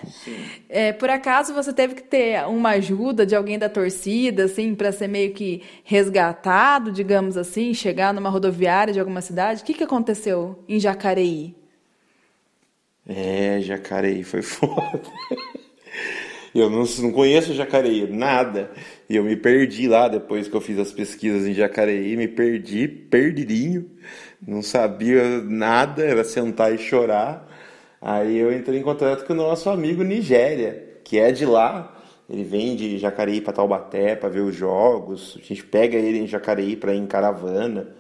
É, por acaso você teve que ter uma ajuda de alguém da torcida, assim, para ser meio que resgatado, digamos assim, chegar numa rodoviária de alguma cidade? O que, que aconteceu em Jacareí? É, Jacareí foi foda. Eu não, não conheço Jacareí, nada. E eu me perdi lá depois que eu fiz as pesquisas em Jacareí, me perdi, perdidinho. Não sabia nada, era sentar e chorar. Aí eu entrei em contato com o nosso amigo Nigéria, que é de lá. Ele vem de Jacareí para Taubaté para ver os jogos. A gente pega ele em Jacareí para ir em caravana.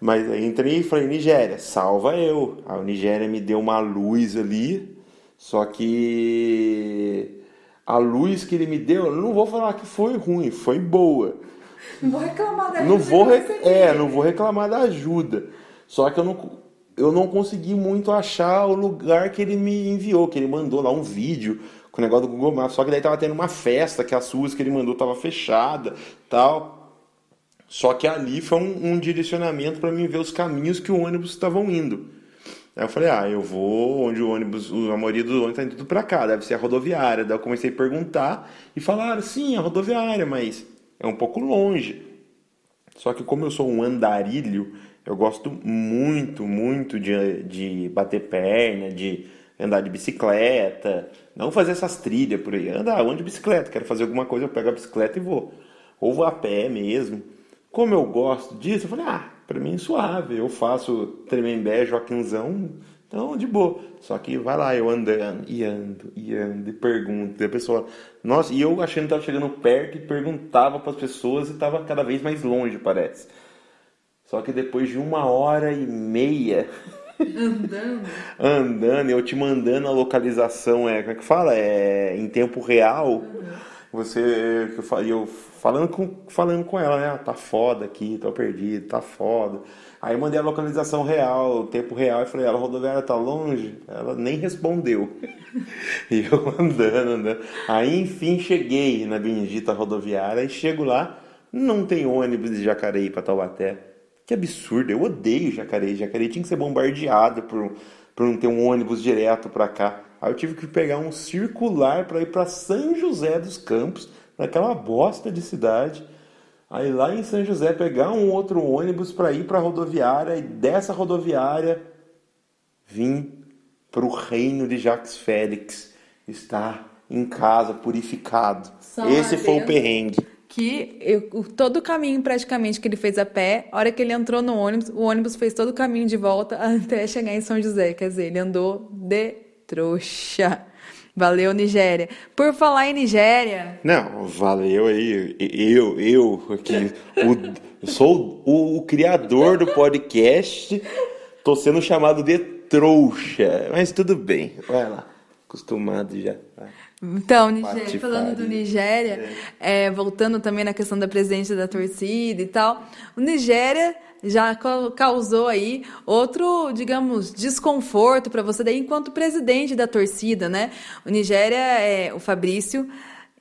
Mas aí entrei e falei, Nigéria, salva eu. A Nigéria me deu uma luz ali, só que a luz que ele me deu, eu não vou falar que foi ruim, foi boa. Não vou reclamar da ajuda. Não vou, rec... é, não vou reclamar da ajuda. Só que eu não eu não consegui muito achar o lugar que ele me enviou, que ele mandou lá um vídeo com o negócio do Google Maps. Só que daí tava tendo uma festa que a sua que ele mandou tava fechada, tal. Só que ali foi um, um direcionamento para mim ver os caminhos que o ônibus estavam indo. Aí eu falei, ah, eu vou onde o ônibus, a maioria do ônibus tá indo tudo para cá, deve ser a rodoviária. Daí eu comecei a perguntar e falaram, sim, a rodoviária, mas é um pouco longe. Só que como eu sou um andarilho, eu gosto muito, muito de, de bater perna, de andar de bicicleta, não fazer essas trilhas por aí. Andar, onde de bicicleta, quero fazer alguma coisa, eu pego a bicicleta e vou. Ou vou a pé mesmo. Como eu gosto disso, eu falei, ah, pra mim é suave, eu faço tremembé, joaquinzão, então de boa. Só que vai lá, eu andando, e ando, e ando, e pergunto, e a pessoa, nossa, e eu achando que tava chegando perto e perguntava para as pessoas e tava cada vez mais longe, parece. Só que depois de uma hora e meia. Andando. andando, eu te mandando a localização, é, como é que fala? É em tempo real. Uhum. Você. Eu falando com, falando com ela, né? Ah, tá foda aqui, tô perdido, tá foda. Aí mandei a localização real, tempo real, e falei, ela, ah, a rodoviária tá longe? Ela nem respondeu. e eu andando, andando. Aí enfim cheguei na bendita rodoviária e chego lá, não tem ônibus de Jacareí para Taubaté. Que absurdo, eu odeio Jacareí. Jacareí tinha que ser bombardeado por, por não ter um ônibus direto para cá. Aí eu tive que pegar um circular para ir para São José dos Campos, naquela bosta de cidade. Aí lá em São José pegar um outro ônibus para ir para a rodoviária e dessa rodoviária vim para o reino de Jacques Félix estar em casa purificado. Só Esse foi o perrengue que eu, todo o caminho praticamente que ele fez a pé, a hora que ele entrou no ônibus, o ônibus fez todo o caminho de volta até chegar em São José. Quer dizer, ele andou de trouxa. Valeu, Nigéria. Por falar em Nigéria. Não, valeu aí. Eu, eu, aqui, o, sou o, o, criador do podcast. Tô sendo chamado de trouxa. Mas tudo bem. Vai lá. Acostumado já. Vai. Então, Nigéria, falando do Nigéria, é. É, voltando também na questão da presença da torcida e tal, o Nigéria já causou aí outro, digamos, desconforto para você daí enquanto presidente da torcida, né? O Nigéria é o Fabrício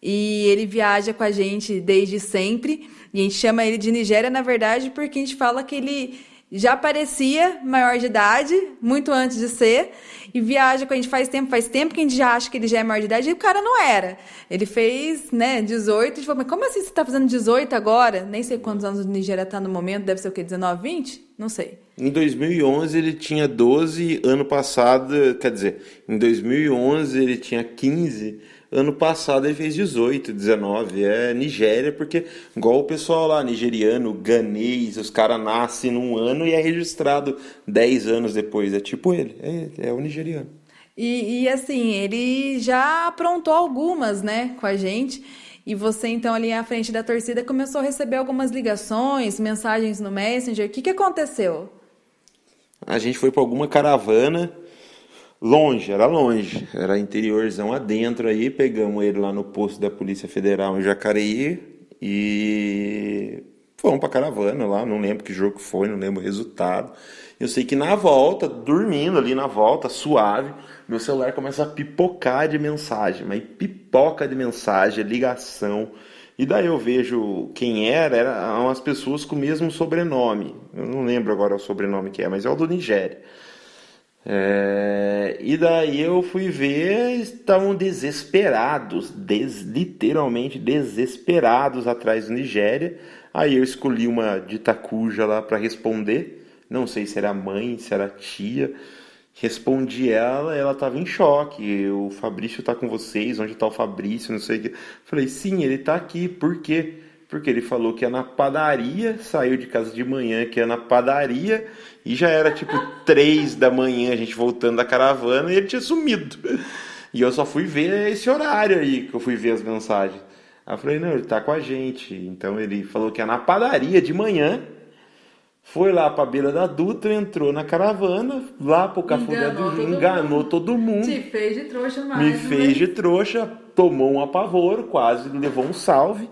e ele viaja com a gente desde sempre e a gente chama ele de Nigéria, na verdade, porque a gente fala que ele já parecia maior de idade, muito antes de ser, e viaja com a gente faz tempo, faz tempo que a gente já acha que ele já é maior de idade, e o cara não era. Ele fez, né, 18, e falou, mas como assim você tá fazendo 18 agora? Nem sei quantos anos o Nigéria tá no momento, deve ser o quê, 19, 20? Não sei. Em 2011 ele tinha 12, ano passado, quer dizer, em 2011 ele tinha 15 Ano passado ele fez 18, 19. É Nigéria, porque igual o pessoal lá, nigeriano, ganês, os caras nascem num ano e é registrado 10 anos depois. É tipo ele, é, é o nigeriano. E, e assim, ele já aprontou algumas, né, com a gente. E você, então, ali à frente da torcida, começou a receber algumas ligações, mensagens no Messenger. O que, que aconteceu? A gente foi para alguma caravana Longe, era longe, era interiorzão adentro aí, pegamos ele lá no posto da Polícia Federal em Jacareí e fomos para caravana lá, não lembro que jogo foi, não lembro o resultado. Eu sei que na volta, dormindo ali na volta, suave, meu celular começa a pipocar de mensagem, mas pipoca de mensagem, ligação. E daí eu vejo quem era, eram as pessoas com o mesmo sobrenome. Eu não lembro agora o sobrenome que é, mas é o do Nigéria. É, e daí eu fui ver, estavam desesperados, des, literalmente desesperados atrás do Nigéria. Aí eu escolhi uma de Itacuja lá para responder. Não sei se era mãe, se era tia. Respondi ela, ela estava em choque. O Fabrício está com vocês, onde está o Fabrício? Não sei o que. Falei, sim, ele está aqui, por quê? porque ele falou que ia na padaria, saiu de casa de manhã, que ia na padaria, e já era tipo três da manhã, a gente voltando da caravana, e ele tinha sumido. E eu só fui ver esse horário aí que eu fui ver as mensagens. Aí eu falei, não, ele tá com a gente. Então ele falou que ia na padaria de manhã, foi lá pra beira da Dutra, entrou na caravana, lá pro Cafuné do Rio, enganou todo mundo. Te fez de trouxa mais. Me fez de trouxa, tomou um apavoro, quase levou um salve.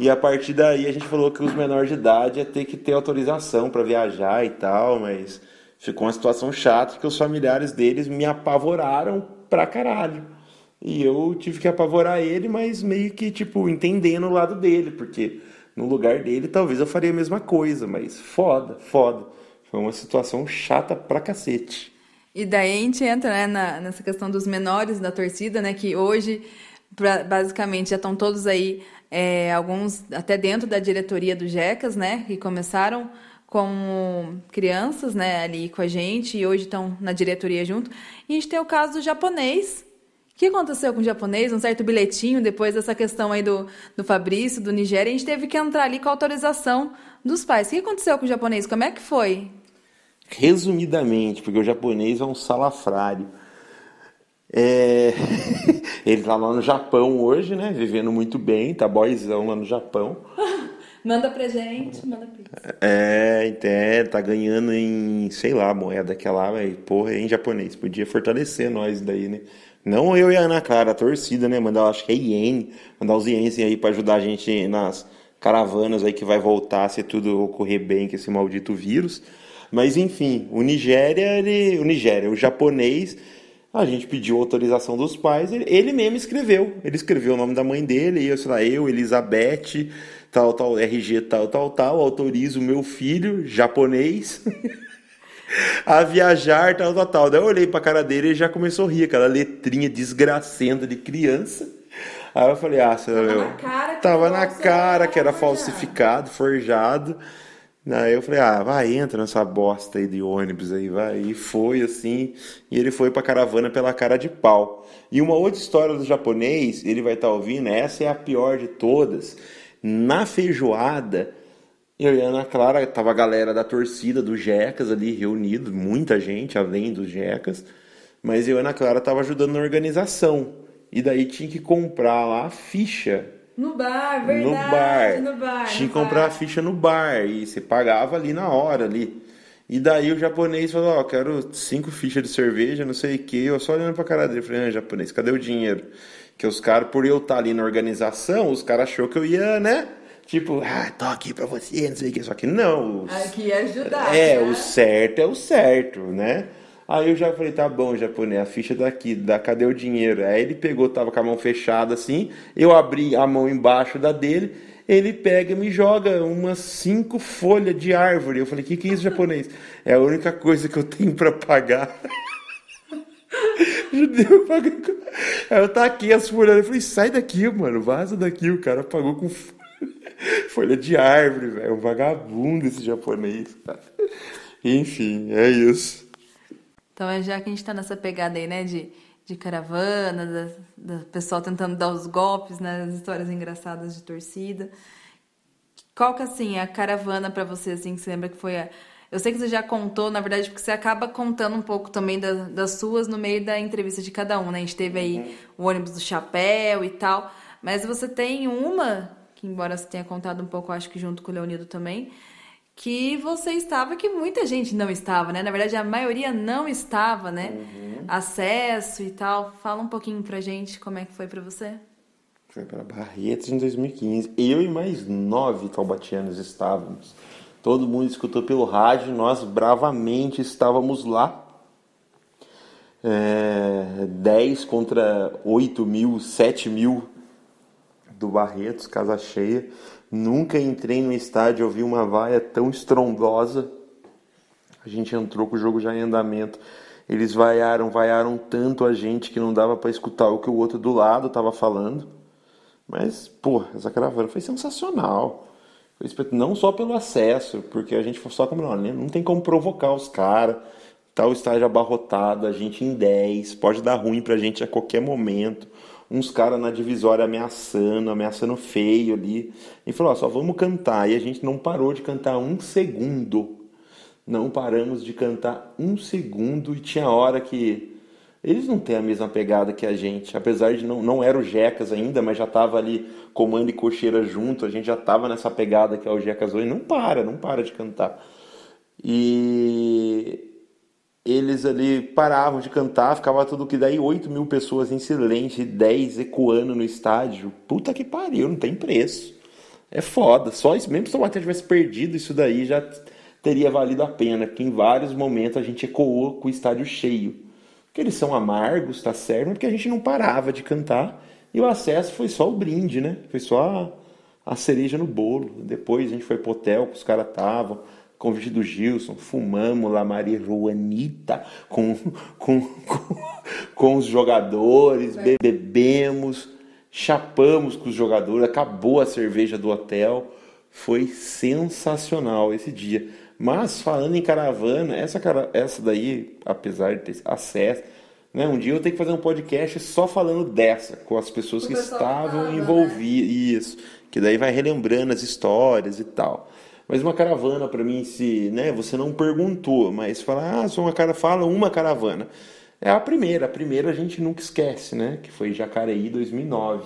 E a partir daí a gente falou que os menores de idade ia ter que ter autorização para viajar e tal, mas ficou uma situação chata que os familiares deles me apavoraram pra caralho. E eu tive que apavorar ele, mas meio que, tipo, entendendo o lado dele, porque no lugar dele talvez eu faria a mesma coisa, mas foda, foda. Foi uma situação chata pra cacete. E daí a gente entra né, na, nessa questão dos menores da torcida, né? Que hoje, pra, basicamente, já estão todos aí é, alguns até dentro da diretoria do Jecas, né, que começaram como crianças, né, ali com a gente e hoje estão na diretoria junto. E a gente tem o caso do japonês. O que aconteceu com o japonês? Um certo bilhetinho depois dessa questão aí do, do Fabrício, do Nigéria, a gente teve que entrar ali com autorização dos pais. O que aconteceu com o japonês? Como é que foi? Resumidamente, porque o japonês é um salafrário é... ele tá lá no Japão hoje, né? Vivendo muito bem, tá boyzão lá no Japão. manda presente, manda pizza. É, então, é, tá ganhando em, sei lá, moeda que é lá, véio, porra, em japonês. Podia fortalecer nós daí, né? Não eu e a Ana Clara, a torcida, né? Mandar, acho que é iene, mandar os ienes aí pra ajudar a gente nas caravanas aí que vai voltar se tudo ocorrer bem com esse maldito vírus. Mas enfim, o Nigéria, ele, o Nigéria, o japonês a gente pediu autorização dos pais, ele, ele mesmo escreveu. Ele escreveu o nome da mãe dele, eu, sei lá, eu, Elizabeth, tal, tal, RG, tal, tal, tal, autorizo meu filho, japonês, a viajar, tal, tal, tal. Daí eu olhei pra cara dele e já começou a rir, aquela letrinha desgracenta de criança. Aí eu falei, ah, senhor, tava é meu, na cara, que, tava na cara né? que era falsificado, forjado. Aí eu falei, ah, vai, entra nessa bosta aí de ônibus aí, vai. E foi assim, e ele foi pra caravana pela cara de pau. E uma outra história do japonês, ele vai estar tá ouvindo, essa é a pior de todas. Na feijoada, eu e a Ana Clara, tava a galera da torcida do Jecas ali reunido, muita gente além dos Jecas, mas eu e a Ana Clara tava ajudando na organização. E daí tinha que comprar lá a ficha no bar, verdade. No bar. No bar Tinha que comprar a ficha no bar. E você pagava ali na hora ali. E daí o japonês falou, ó, oh, quero cinco fichas de cerveja, não sei o que. Eu só olhando pra cara dele, falei, ah, japonês, cadê o dinheiro? Que os caras, por eu estar tá ali na organização, os caras achou que eu ia, né? Tipo, ah, tô aqui pra você, não sei o que. Só que não. Os... Aqui é ajudar. É, né? o certo é o certo, né? Aí eu já falei, tá bom, japonês, a ficha tá aqui, da, cadê o dinheiro? Aí ele pegou, tava com a mão fechada assim, eu abri a mão embaixo da dele, ele pega e me joga umas cinco folhas de árvore. Eu falei, o que, que é isso, japonês? É a única coisa que eu tenho para pagar. Judeu paga. Aí eu taquei tá as folhas. Eu falei, sai daqui, mano, vaza daqui. O cara pagou com folha de árvore, velho. Um vagabundo esse japonês, cara. Enfim, é isso. Então, é já que a gente está nessa pegada aí, né, de, de caravana, do pessoal tentando dar os golpes, né, as histórias engraçadas de torcida. Qual que, assim, é a caravana para você, assim, que você lembra que foi a... Eu sei que você já contou, na verdade, porque você acaba contando um pouco também da, das suas no meio da entrevista de cada um, né? A gente teve aí uhum. o ônibus do chapéu e tal, mas você tem uma, que embora você tenha contado um pouco, acho que junto com o Leonido também, que você estava, que muita gente não estava, né? Na verdade, a maioria não estava, né? Uhum. Acesso e tal. Fala um pouquinho pra gente como é que foi para você. Foi para Barretos em 2015. Eu e mais nove talbatianos estávamos. Todo mundo escutou pelo rádio, nós bravamente estávamos lá. É, 10 contra 8 mil, 7 mil do Barretos, casa cheia. Nunca entrei no estádio, e ouvi uma vaia tão estrondosa. A gente entrou com o jogo já em andamento. Eles vaiaram, vaiaram tanto a gente que não dava para escutar o que o outro do lado estava falando. Mas, pô, essa caravana foi sensacional. não só pelo acesso, porque a gente foi só como não, não tem como provocar os caras. Tá o estádio abarrotado, a gente em 10, pode dar ruim pra gente a qualquer momento uns caras na divisória ameaçando, ameaçando feio ali. E falou: ó, só vamos cantar. E a gente não parou de cantar um segundo. Não paramos de cantar um segundo. E tinha hora que. Eles não têm a mesma pegada que a gente, apesar de não, não era o Jecas ainda, mas já tava ali comando e cocheira junto, a gente já tava nessa pegada que é o Jecas hoje, não para, não para de cantar. E eles ali paravam de cantar, ficava tudo que daí 8 mil pessoas em silêncio e 10 ecoando no estádio. Puta que pariu, não tem preço. É foda. Só isso, mesmo se o Atlético tivesse perdido isso daí, já teria valido a pena, porque em vários momentos a gente ecoou com o estádio cheio. Porque eles são amargos, tá certo, mas porque a gente não parava de cantar e o acesso foi só o brinde, né? Foi só a, a cereja no bolo. Depois a gente foi pro hotel que os caras estavam convite do Gilson, fumamos lá Maria Juanita com, com, com, com os jogadores, bebemos, chapamos com os jogadores, acabou a cerveja do hotel. Foi sensacional esse dia. Mas falando em caravana, essa, essa daí, apesar de ter acesso, né, um dia eu tenho que fazer um podcast só falando dessa, com as pessoas o que estavam né? envolvidas. Né? Isso, que daí vai relembrando as histórias e tal. Mas uma caravana, para mim, se né, você não perguntou, mas fala, ah, só uma cara fala uma caravana. É a primeira, a primeira a gente nunca esquece, né? Que foi Jacareí 2009.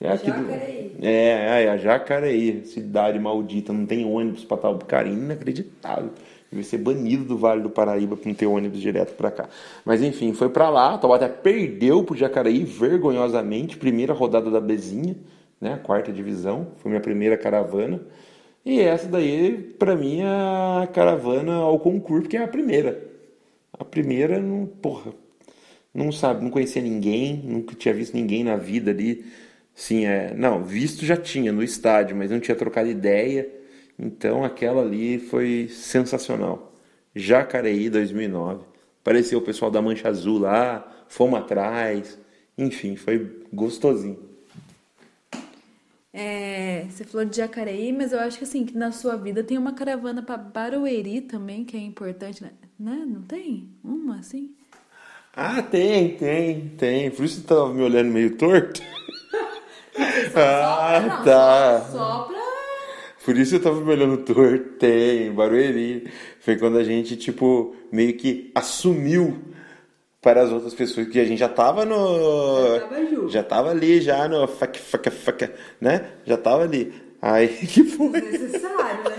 É aqui Jacareí. Do... É, é, a é, Jacareí, cidade maldita, não tem ônibus para Talbucarim, inacreditável. Deve ser banido do Vale do Paraíba para não ter ônibus direto para cá. Mas enfim, foi para lá, Taubaté perdeu pro Jacareí vergonhosamente, primeira rodada da Bezinha, né, a quarta divisão, foi minha primeira caravana. E essa daí, para mim, a caravana ao concurso, porque é a primeira. A primeira, não, porra, não sabe, não conhecia ninguém, nunca tinha visto ninguém na vida ali. Sim, é, não, visto já tinha no estádio, mas não tinha trocado ideia. Então aquela ali foi sensacional. Jacareí 2009. Apareceu o pessoal da Mancha Azul lá, fomos atrás. Enfim, foi gostosinho. É, você falou de Jacareí, mas eu acho que assim, que na sua vida tem uma caravana para Barueri também, que é importante, né? né? Não tem? Uma assim? Ah, tem, tem, tem. Por isso você tava me olhando meio torto. ah, não, tá. Só, só pra... Por isso eu tava me olhando torto. Tem, Barueri. Foi quando a gente, tipo, meio que assumiu para as outras pessoas que a gente já estava no já, tava ali já no fac fac fac né já tava ali aí que foi necessário né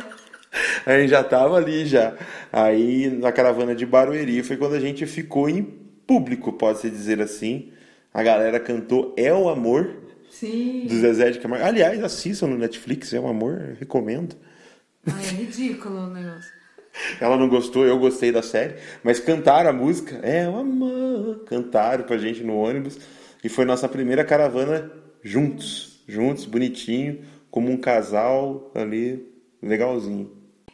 a gente já tava ali já aí na caravana de Barueri foi quando a gente ficou em público pode se dizer assim a galera cantou É o Amor Sim. do Zezé de Camargo aliás assistam no Netflix É o Amor recomendo é ridículo o negócio ela não gostou, eu gostei da série, mas cantaram a música, é uma amor, cantaram pra gente no ônibus e foi nossa primeira caravana juntos, juntos, bonitinho, como um casal ali, legalzinho.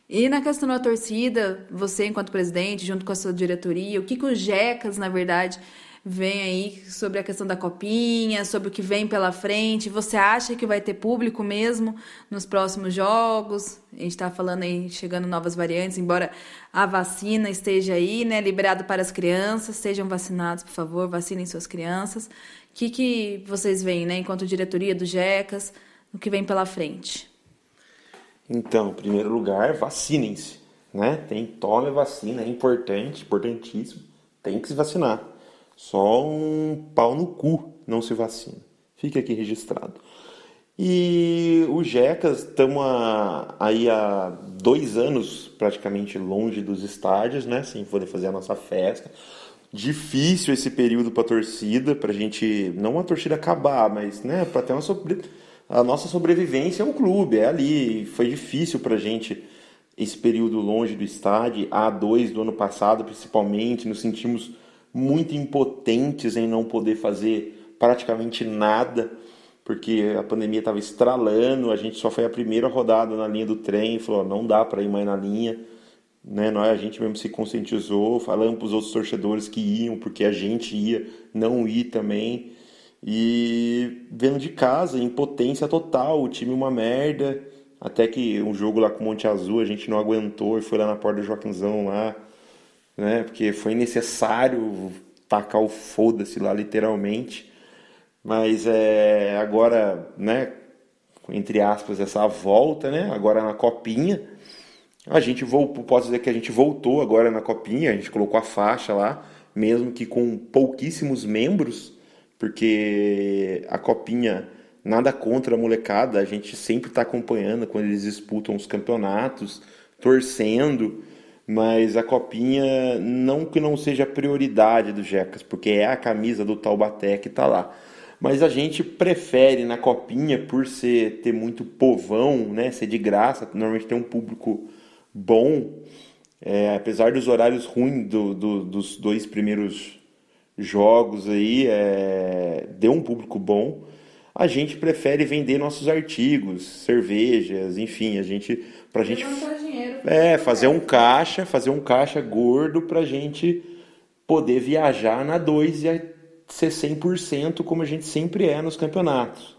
E na questão da torcida, você enquanto presidente, junto com a sua diretoria, o que, que o Jecas, na verdade, vem aí sobre a questão da copinha, sobre o que vem pela frente. Você acha que vai ter público mesmo nos próximos jogos? A gente está falando aí, chegando novas variantes, embora a vacina esteja aí, né? Liberado para as crianças, sejam vacinados, por favor, vacinem suas crianças. O que, que vocês veem, né, enquanto diretoria do JECAS, o que vem pela frente? Então, em primeiro lugar, vacinem-se. Né? Tem tome vacina, é importante, importantíssimo. Tem que se vacinar. Só um pau no cu não se vacina. Fica aqui registrado. E o Jecas, estamos aí há dois anos praticamente longe dos estádios, né? Sem poder fazer a nossa festa. Difícil esse período para a torcida, para a gente, não a torcida acabar, mas né, para ter uma sobre... a nossa sobrevivência é o clube, é ali. Foi difícil para a gente esse período longe do estádio, A2 do ano passado, principalmente, nos sentimos muito impotentes em não poder fazer praticamente nada, porque a pandemia estava estralando, a gente só foi a primeira rodada na linha do trem e falou: não dá para ir mais na linha. Né? Nós, é, a gente mesmo se conscientizou, falando para os outros torcedores que iam, porque a gente ia não ir também. E vendo de casa, impotência total, o time uma merda. Até que um jogo lá com o Monte Azul a gente não aguentou e foi lá na porta do Joaquimzão lá né? Porque foi necessário tacar o foda-se lá, literalmente. Mas é, agora, né? Entre aspas, essa volta, né? Agora na copinha. A gente voltou, posso dizer que a gente voltou agora na copinha, a gente colocou a faixa lá, mesmo que com pouquíssimos membros, porque a copinha nada contra a molecada, a gente sempre está acompanhando quando eles disputam os campeonatos, torcendo, mas a copinha não que não seja a prioridade do Jecas, porque é a camisa do Taubaté que está lá. Mas a gente prefere na copinha por ser ter muito povão, né, ser de graça, normalmente tem um público bom, é, apesar dos horários ruins do, do, dos dois primeiros jogos aí, é, deu um público bom a gente prefere vender nossos artigos, cervejas, enfim, a gente pra gente dinheiro, é fazer né? um caixa, fazer um caixa gordo pra gente poder viajar na 2 e ser 100% como a gente sempre é nos campeonatos.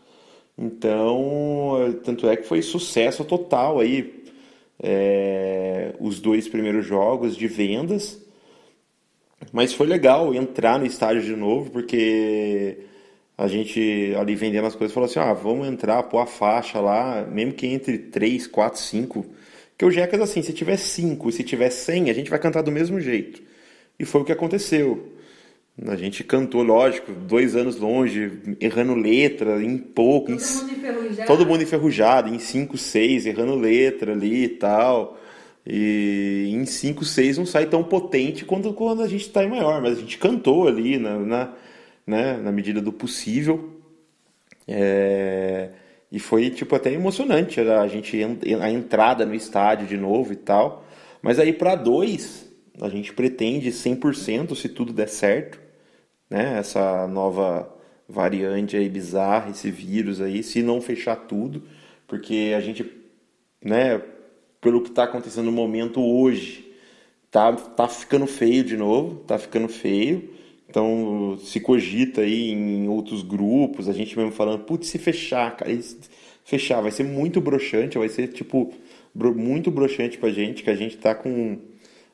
Então, tanto é que foi sucesso total aí é, os dois primeiros jogos de vendas. Mas foi legal entrar no estádio de novo, porque a gente ali vendendo as coisas falou assim: ah, vamos entrar, pôr a faixa lá, mesmo que entre 3, 4, 5. Que o Jecas, assim, se tiver 5 e se tiver 100, a gente vai cantar do mesmo jeito. E foi o que aconteceu. A gente cantou, lógico, dois anos longe, errando letra em pouco. Todo, em... Mundo, enferrujado. Todo mundo enferrujado. em 5, 6, errando letra ali e tal. E em 5, 6 não sai tão potente quanto quando a gente está em maior, mas a gente cantou ali na, na né, na medida do possível. É... E foi tipo até emocionante a gente a entrada no estádio de novo e tal. Mas aí para dois, a gente pretende 100% se tudo der certo, né? Essa nova variante aí bizarra, esse vírus aí, se não fechar tudo, porque a gente, né, pelo que está acontecendo no momento hoje, tá tá ficando feio de novo, tá ficando feio. Então se cogita aí em outros grupos, a gente mesmo falando, putz, se fechar, cara, se fechar vai ser muito broxante, vai ser tipo muito broxante pra gente, que a gente tá com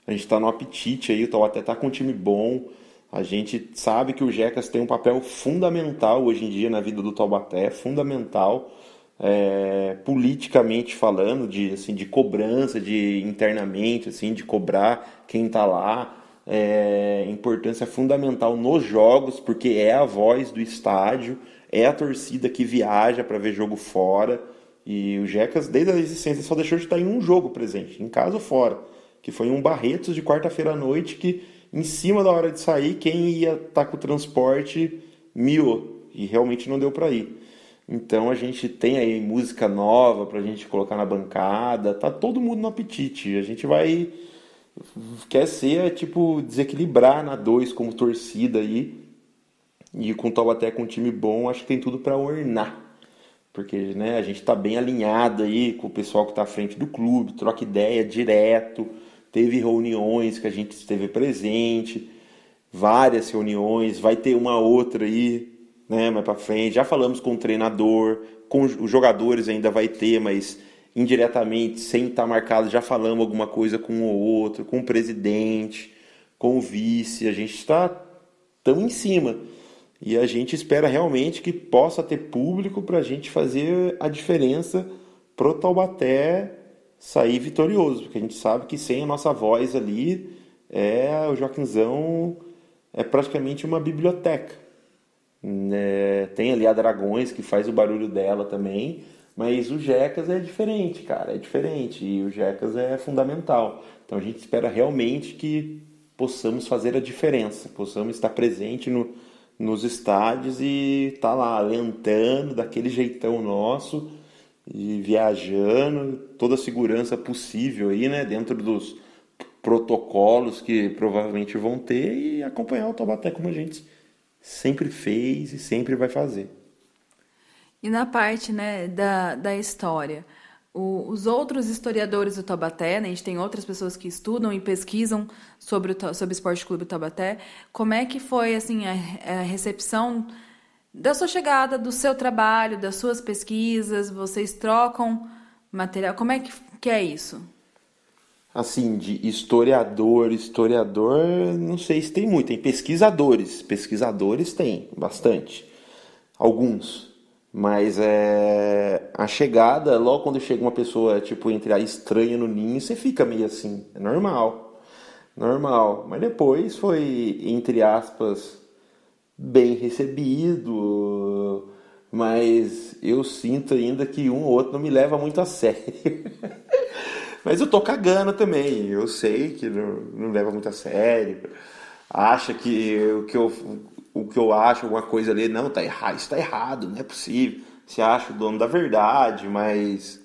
a gente tá no apetite aí, o Taubaté tá com um time bom. A gente sabe que o Jecas tem um papel fundamental hoje em dia na vida do Taubaté, é fundamental é, politicamente falando, de assim de cobrança, de internamente assim, de cobrar quem tá lá, é, importância fundamental nos jogos, porque é a voz do estádio, é a torcida que viaja para ver jogo fora. E o Jecas, desde a existência, só deixou de estar em um jogo presente, em casa ou fora, que foi um Barretos de quarta-feira à noite, que em cima da hora de sair, quem ia estar tá com o transporte miou, e realmente não deu para ir. Então a gente tem aí música nova para a gente colocar na bancada, tá todo mundo no apetite. A gente vai quer ser, é, tipo, desequilibrar na 2 como torcida aí. E com tal até com um time bom, acho que tem tudo para ornar. Porque né, a gente está bem alinhado aí com o pessoal que está à frente do clube, troca ideia direto. Teve reuniões que a gente esteve presente, várias reuniões, vai ter uma outra aí, né, mais para frente. Já falamos com o treinador, com os jogadores ainda vai ter, mas indiretamente, sem estar marcado, já falamos alguma coisa com o outro, com o presidente, com o vice, a gente está tão em cima. E a gente espera realmente que possa ter público para a gente fazer a diferença para o Taubaté sair vitorioso, porque a gente sabe que sem a nossa voz ali, é o Joaquinzão é praticamente uma biblioteca. É, tem ali a Dragões que faz o barulho dela também, mas o Jecas é diferente, cara, é diferente e o Jecas é fundamental. Então a gente espera realmente que possamos fazer a diferença, possamos estar presente no, nos estádios e estar tá lá alentando daquele jeitão nosso e viajando, toda a segurança possível aí, né, dentro dos protocolos que provavelmente vão ter e acompanhar o Taubaté como a gente sempre fez e sempre vai fazer. E na parte né, da, da história, o, os outros historiadores do Tabaté, né, a gente tem outras pessoas que estudam e pesquisam sobre o, sobre o Esporte Clube Tabaté, como é que foi assim a, a recepção da sua chegada, do seu trabalho, das suas pesquisas, vocês trocam material, como é que, que é isso? Assim, de historiador, historiador, não sei se tem muito, tem pesquisadores, pesquisadores tem bastante, alguns, mas é a chegada, logo quando chega uma pessoa tipo entre a estranha no ninho, você fica meio assim, é normal. Normal, mas depois foi entre aspas bem recebido, mas eu sinto ainda que um ou outro não me leva muito a sério. mas eu tô cagando também, eu sei que não, não leva muito a sério acha que o que eu o que eu acho, alguma coisa ali, não, tá errado, isso tá errado, não é possível. Você acha o dono da verdade, mas.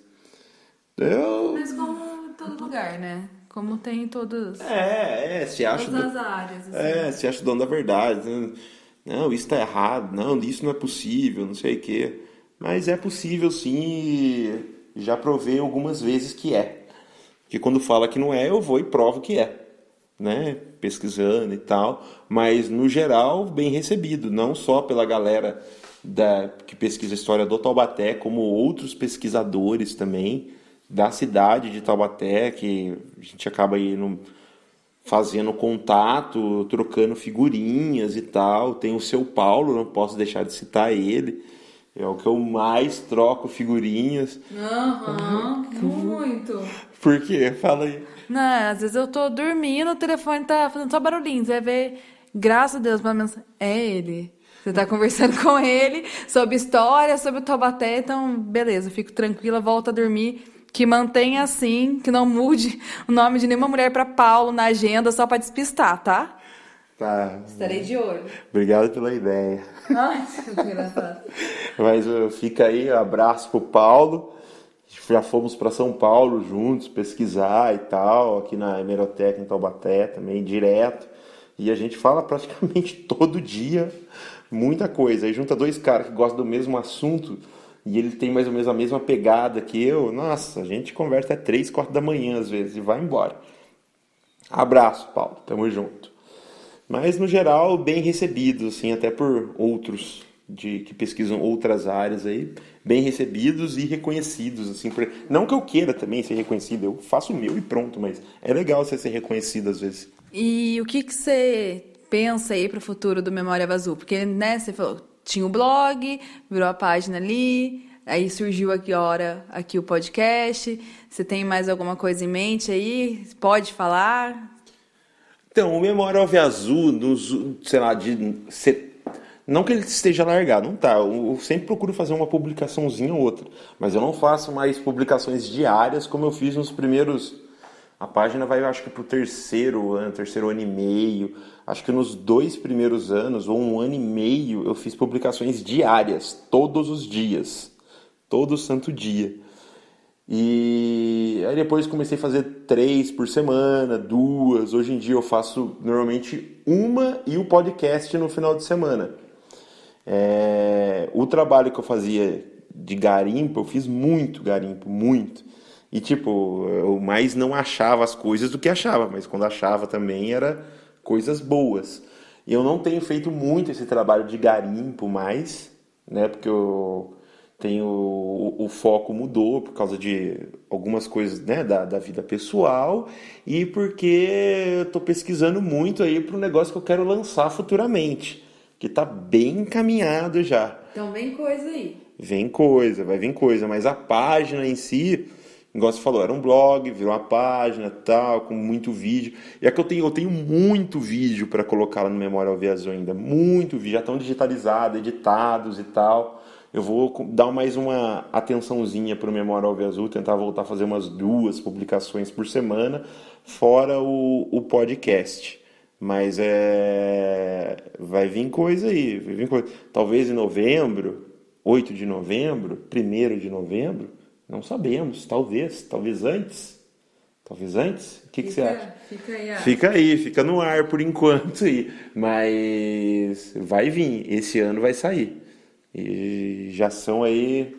Eu... Mas como em todo lugar, né? Como tem em todos. É, é, se acha. Todas do... as áreas. Assim. É, se acha o dono da verdade. Né? Não, isso tá errado, não, isso não é possível, não sei o quê. Mas é possível sim, já provei algumas vezes que é. Porque quando fala que não é, eu vou e provo que é né, pesquisando e tal, mas no geral bem recebido, não só pela galera da, que pesquisa a história do Taubaté, como outros pesquisadores também da cidade de Taubaté, que a gente acaba aí no, fazendo contato, trocando figurinhas e tal. Tem o seu Paulo, não posso deixar de citar ele, é o que eu mais troco figurinhas. Aham, uhum, muito. Por quê? Fala aí. Não, é, às vezes eu tô dormindo, o telefone tá fazendo só barulhinho. Você vai ver, graças a Deus, pelo menos é ele. Você tá conversando com ele sobre história, sobre o Tobaté, então beleza, fico tranquila, volto a dormir. Que mantenha assim, que não mude o nome de nenhuma mulher para Paulo na agenda só para despistar, tá? Tá. Estarei de olho. Obrigado pela ideia. Nossa, que engraçado. Mas uh, fica aí, abraço pro Paulo. Já fomos para São Paulo juntos pesquisar e tal, aqui na Hemeroteca em Taubaté também, direto. E a gente fala praticamente todo dia muita coisa. Aí junta dois caras que gostam do mesmo assunto e ele tem mais ou menos a mesma pegada que eu. Nossa, a gente conversa até três quatro da manhã às vezes e vai embora. Abraço, Paulo. Tamo junto mas no geral bem recebidos, assim, até por outros de que pesquisam outras áreas aí, bem recebidos e reconhecidos, assim, por... não que eu queira também ser reconhecido, eu faço o meu e pronto, mas é legal você ser reconhecido às vezes. E o que que você pensa aí para o futuro do Memória Azul Porque né, você falou, tinha o um blog, virou a página ali, aí surgiu aqui hora aqui o podcast. Você tem mais alguma coisa em mente aí? Pode falar? Então, o Memória Alve Azul, nos, sei lá, de. Não que ele esteja largado, não tá. Eu sempre procuro fazer uma publicaçãozinha ou outra. Mas eu não faço mais publicações diárias como eu fiz nos primeiros. A página vai, eu acho que, pro terceiro ano, terceiro ano e meio. Acho que nos dois primeiros anos, ou um ano e meio, eu fiz publicações diárias, todos os dias. Todo santo dia. E aí depois comecei a fazer três por semana, duas. Hoje em dia eu faço normalmente uma e o um podcast no final de semana. É... O trabalho que eu fazia de garimpo, eu fiz muito garimpo, muito. E tipo, eu mais não achava as coisas do que achava, mas quando achava também era coisas boas. E eu não tenho feito muito esse trabalho de garimpo mais, né? Porque eu tem o, o, o, foco mudou por causa de algumas coisas né, da, da vida pessoal e porque eu tô pesquisando muito aí para um negócio que eu quero lançar futuramente, que tá bem encaminhado já. Então vem coisa aí. Vem coisa, vai vir coisa, mas a página em si, igual você falou, era um blog, virou uma página tal, com muito vídeo. E é que eu tenho, eu tenho muito vídeo para colocar lá no Memorial Viazão ainda, muito vídeo, já estão digitalizados, editados e tal. Eu vou dar mais uma atençãozinha para o Memória Alve Azul, tentar voltar a fazer umas duas publicações por semana, fora o, o podcast. Mas é. Vai vir coisa aí. Vai vir coisa. Talvez em novembro, 8 de novembro, 1 de novembro, não sabemos. Talvez, talvez antes. Talvez antes? O que, fica, que você acha? Fica aí, fica aí, fica no ar por enquanto aí. Mas vai vir, esse ano vai sair. E já são aí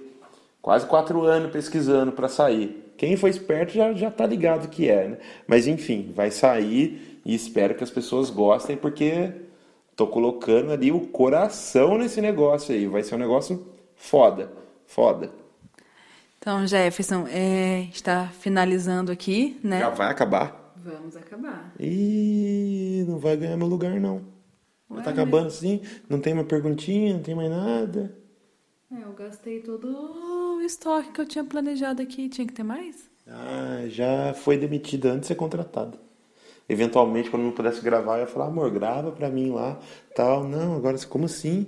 quase quatro anos pesquisando para sair. Quem foi esperto já, já tá ligado que é, né? Mas enfim, vai sair e espero que as pessoas gostem, porque tô colocando ali o coração nesse negócio aí. Vai ser um negócio foda, foda. Então, Jefferson, é, está finalizando aqui, né? Já vai acabar? Vamos acabar. E não vai ganhar meu lugar, não. Ué, tá é. acabando assim, não tem mais perguntinha, não tem mais nada. É, eu gastei todo o estoque que eu tinha planejado aqui, tinha que ter mais? Ah, já foi demitida antes de ser contratada. Eventualmente, quando não pudesse gravar, eu ia falar, amor, grava pra mim lá, tal. Não, agora, como assim?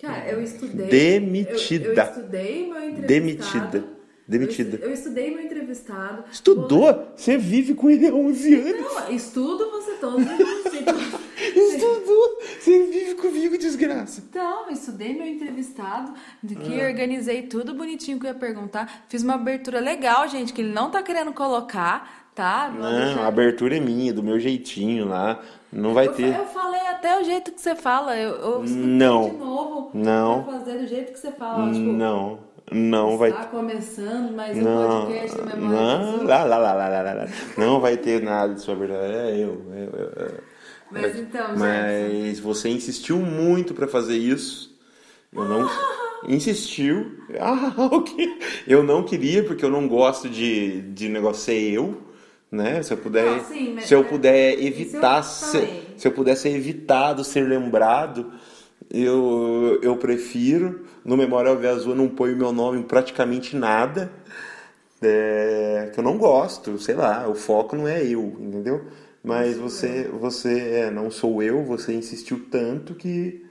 Cara, eu estudei. Demitida. Eu, eu estudei meu entrevistado. Demitida. Demitida. Eu, eu estudei meu entrevistado. Estudou? Vou... Você vive com ele há 11 anos. Não, estudo você todos os dias. Estudou! Você vive comigo, desgraça! Então, estudei meu entrevistado, do que ah. organizei tudo bonitinho que eu ia perguntar. Fiz uma abertura legal, gente, que ele não tá querendo colocar, tá? Vou não, deixar... a abertura é minha, do meu jeitinho lá. Não vai eu, ter. Eu falei até o jeito que você fala. Eu, eu não. de novo. Não. Pra fazer do jeito que você fala. Tipo, não. Não vai Tá começando o não, um podcast do é Memória Não, lá, lá, lá, lá, lá, lá. Não vai ter nada de sua verdade. É eu, é eu, é eu. eu. Mas então, Mas você insistiu muito para fazer isso. Eu não. insistiu. Ah, ok. Eu não queria, porque eu não gosto de, de negócio ser eu. Né? Se eu puder, não, sim, mas, se eu é, puder evitar, eu se, se eu puder ser evitado, ser lembrado, eu, eu prefiro. No Memorial Via Azul eu não ponho meu nome em praticamente nada. É, que eu não gosto, sei lá, o foco não é eu, entendeu? Mas você, é. você, é, não sou eu, você insistiu tanto que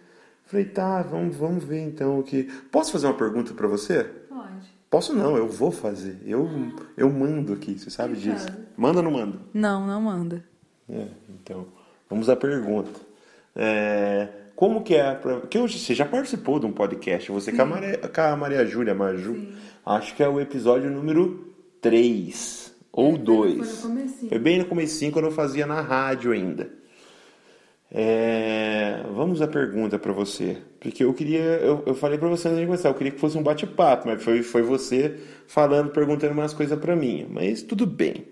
falei, tá, vamos, vamos ver então o que. Posso fazer uma pergunta para você? Pode. Posso não, eu vou fazer. Eu, ah. eu mando aqui, você sabe disso. Manda ou não manda? Não, não manda. É, então, vamos à pergunta. É, como que é. Pra... Que hoje você já participou de um podcast, você com a Maria, com a Maria Júlia Maju. Sim. Acho que é o episódio número 3 ou é, dois. Foi, no foi bem no comecinho quando eu fazia na rádio ainda. É, vamos à pergunta para você, porque eu queria, eu, eu falei para você antes de começar, eu queria que fosse um bate-papo, mas foi, foi você falando, perguntando umas coisas para mim, mas tudo bem.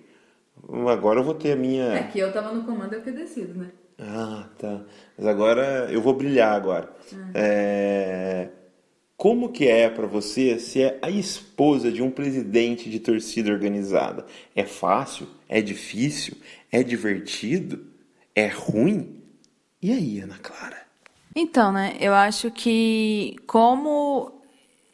Agora eu vou ter a minha. É que eu tava no comando, eu que decido, né? Ah, tá. Mas agora eu vou brilhar agora. Uhum. É... Como que é para você ser a esposa de um presidente de torcida organizada? É fácil? É difícil? É divertido? É ruim? E aí, Ana Clara? Então, né, eu acho que como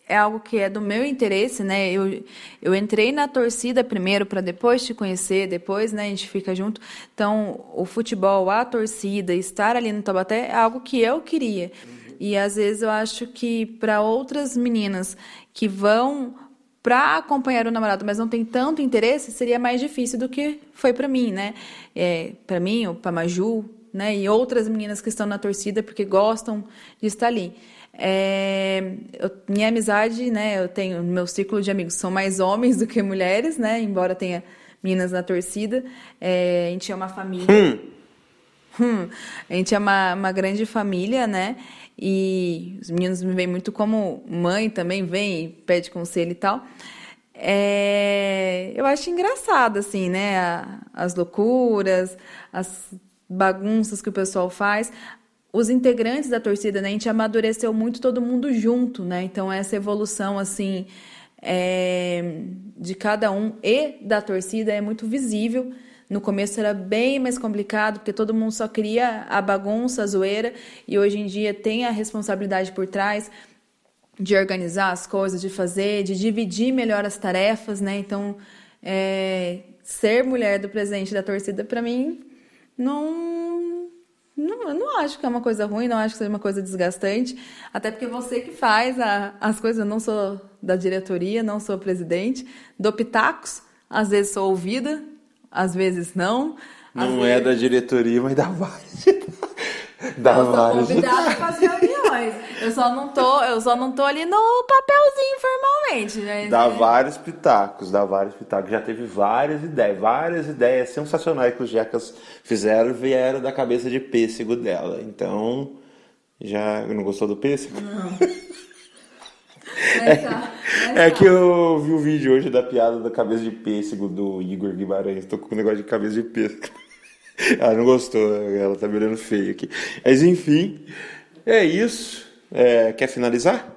é algo que é do meu interesse, né? Eu, eu entrei na torcida primeiro para depois te conhecer, depois, né, a gente fica junto. Então, o futebol, a torcida, estar ali no Taubaté é algo que eu queria. Uhum. E às vezes eu acho que para outras meninas que vão para acompanhar o namorado, mas não tem tanto interesse, seria mais difícil do que foi para mim, né? É, para mim, ou para Maju, né? E outras meninas que estão na torcida porque gostam de estar ali. É, eu, minha amizade, né? Eu tenho meu círculo de amigos são mais homens do que mulheres, né? Embora tenha meninas na torcida, é, a gente é uma família. Hum. Hum, a gente é uma, uma grande família, né? e os meninos me veem muito como mãe também, vem e pede conselho e tal. É, eu acho engraçado, assim, né? As loucuras, as bagunças que o pessoal faz. Os integrantes da torcida, né? A gente amadureceu muito todo mundo junto, né? Então, essa evolução, assim, é, de cada um e da torcida é muito visível. No começo era bem mais complicado, porque todo mundo só queria a bagunça, a zoeira, e hoje em dia tem a responsabilidade por trás de organizar as coisas, de fazer, de dividir melhor as tarefas, né? Então, é, ser mulher do presidente da torcida, para mim, não, não, não acho que é uma coisa ruim, não acho que seja uma coisa desgastante, até porque você que faz a, as coisas, eu não sou da diretoria, não sou presidente, dou pitacos, às vezes sou ouvida, às vezes não. não é vezes... é da diretoria, mas da Vale. da vários Vale. Eu só não tô, eu só não tô ali no papelzinho formalmente, né? Dá vários pitacos, dá vários pitacos. Já teve várias ideias, várias ideias sensacionais que os Jecas fizeram vieram da cabeça de pêssego dela. Então, já não gostou do pêssego? Não. Tá, é, tá. que eu vi o um vídeo hoje da piada da cabeça de pêssego do Igor Guimarães. Tô com um negócio de cabeça de pêssego. Ela não gostou, ela tá me olhando feio aqui. Mas enfim, é isso. É, quer finalizar?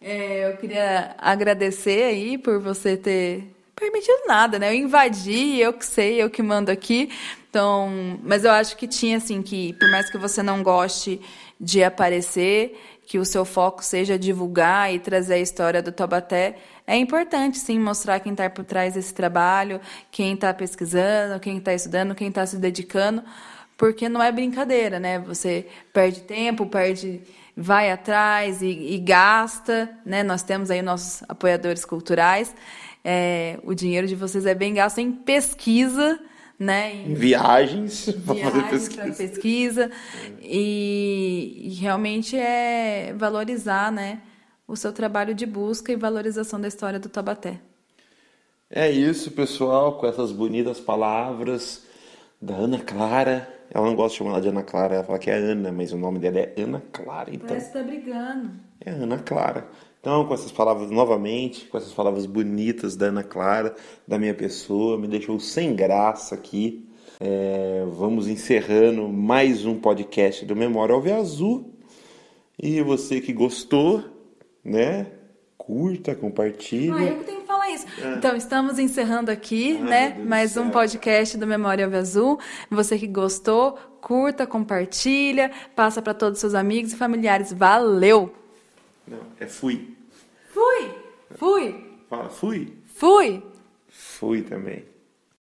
É, eu queria agradecer aí por você ter permitido nada, né? Eu invadi, eu que sei, eu que mando aqui. Então, mas eu acho que tinha assim que, por mais que você não goste de aparecer, que o seu foco seja divulgar e trazer a história do Tobaté, é importante sim mostrar quem está por trás desse trabalho, quem está pesquisando, quem está estudando, quem está se dedicando, porque não é brincadeira, né? Você perde tempo, perde, vai atrás e, e gasta, né? Nós temos aí nossos apoiadores culturais. É, o dinheiro de vocês é bem gasto em pesquisa né? Em, em viagens, para fazer pesquisa. pesquisa é. e, e, realmente é valorizar, né? O seu trabalho de busca e valorização da história do Tabaté. É isso, pessoal, com essas bonitas palavras da Ana Clara. Ela não gosta de chamar ela de Ana Clara, ela fala que é Ana, mas o nome dela é Ana Clara. Então... Parece que tá brigando. É Ana Clara. Então, com essas palavras novamente, com essas palavras bonitas da Ana Clara, da minha pessoa, me deixou sem graça aqui. É, vamos encerrando mais um podcast do Memória Alve Azul. E você que gostou, né? Curta, compartilha. Ah, eu que tenho que falar isso. É. Então, estamos encerrando aqui, Ai, ah, né? Mais um podcast do Memória Alve Azul. Você que gostou, curta, compartilha, passa para todos os seus amigos e familiares. Valeu! Não, é fui. Fui! Fui! Fala, fui! Fui! Fui também.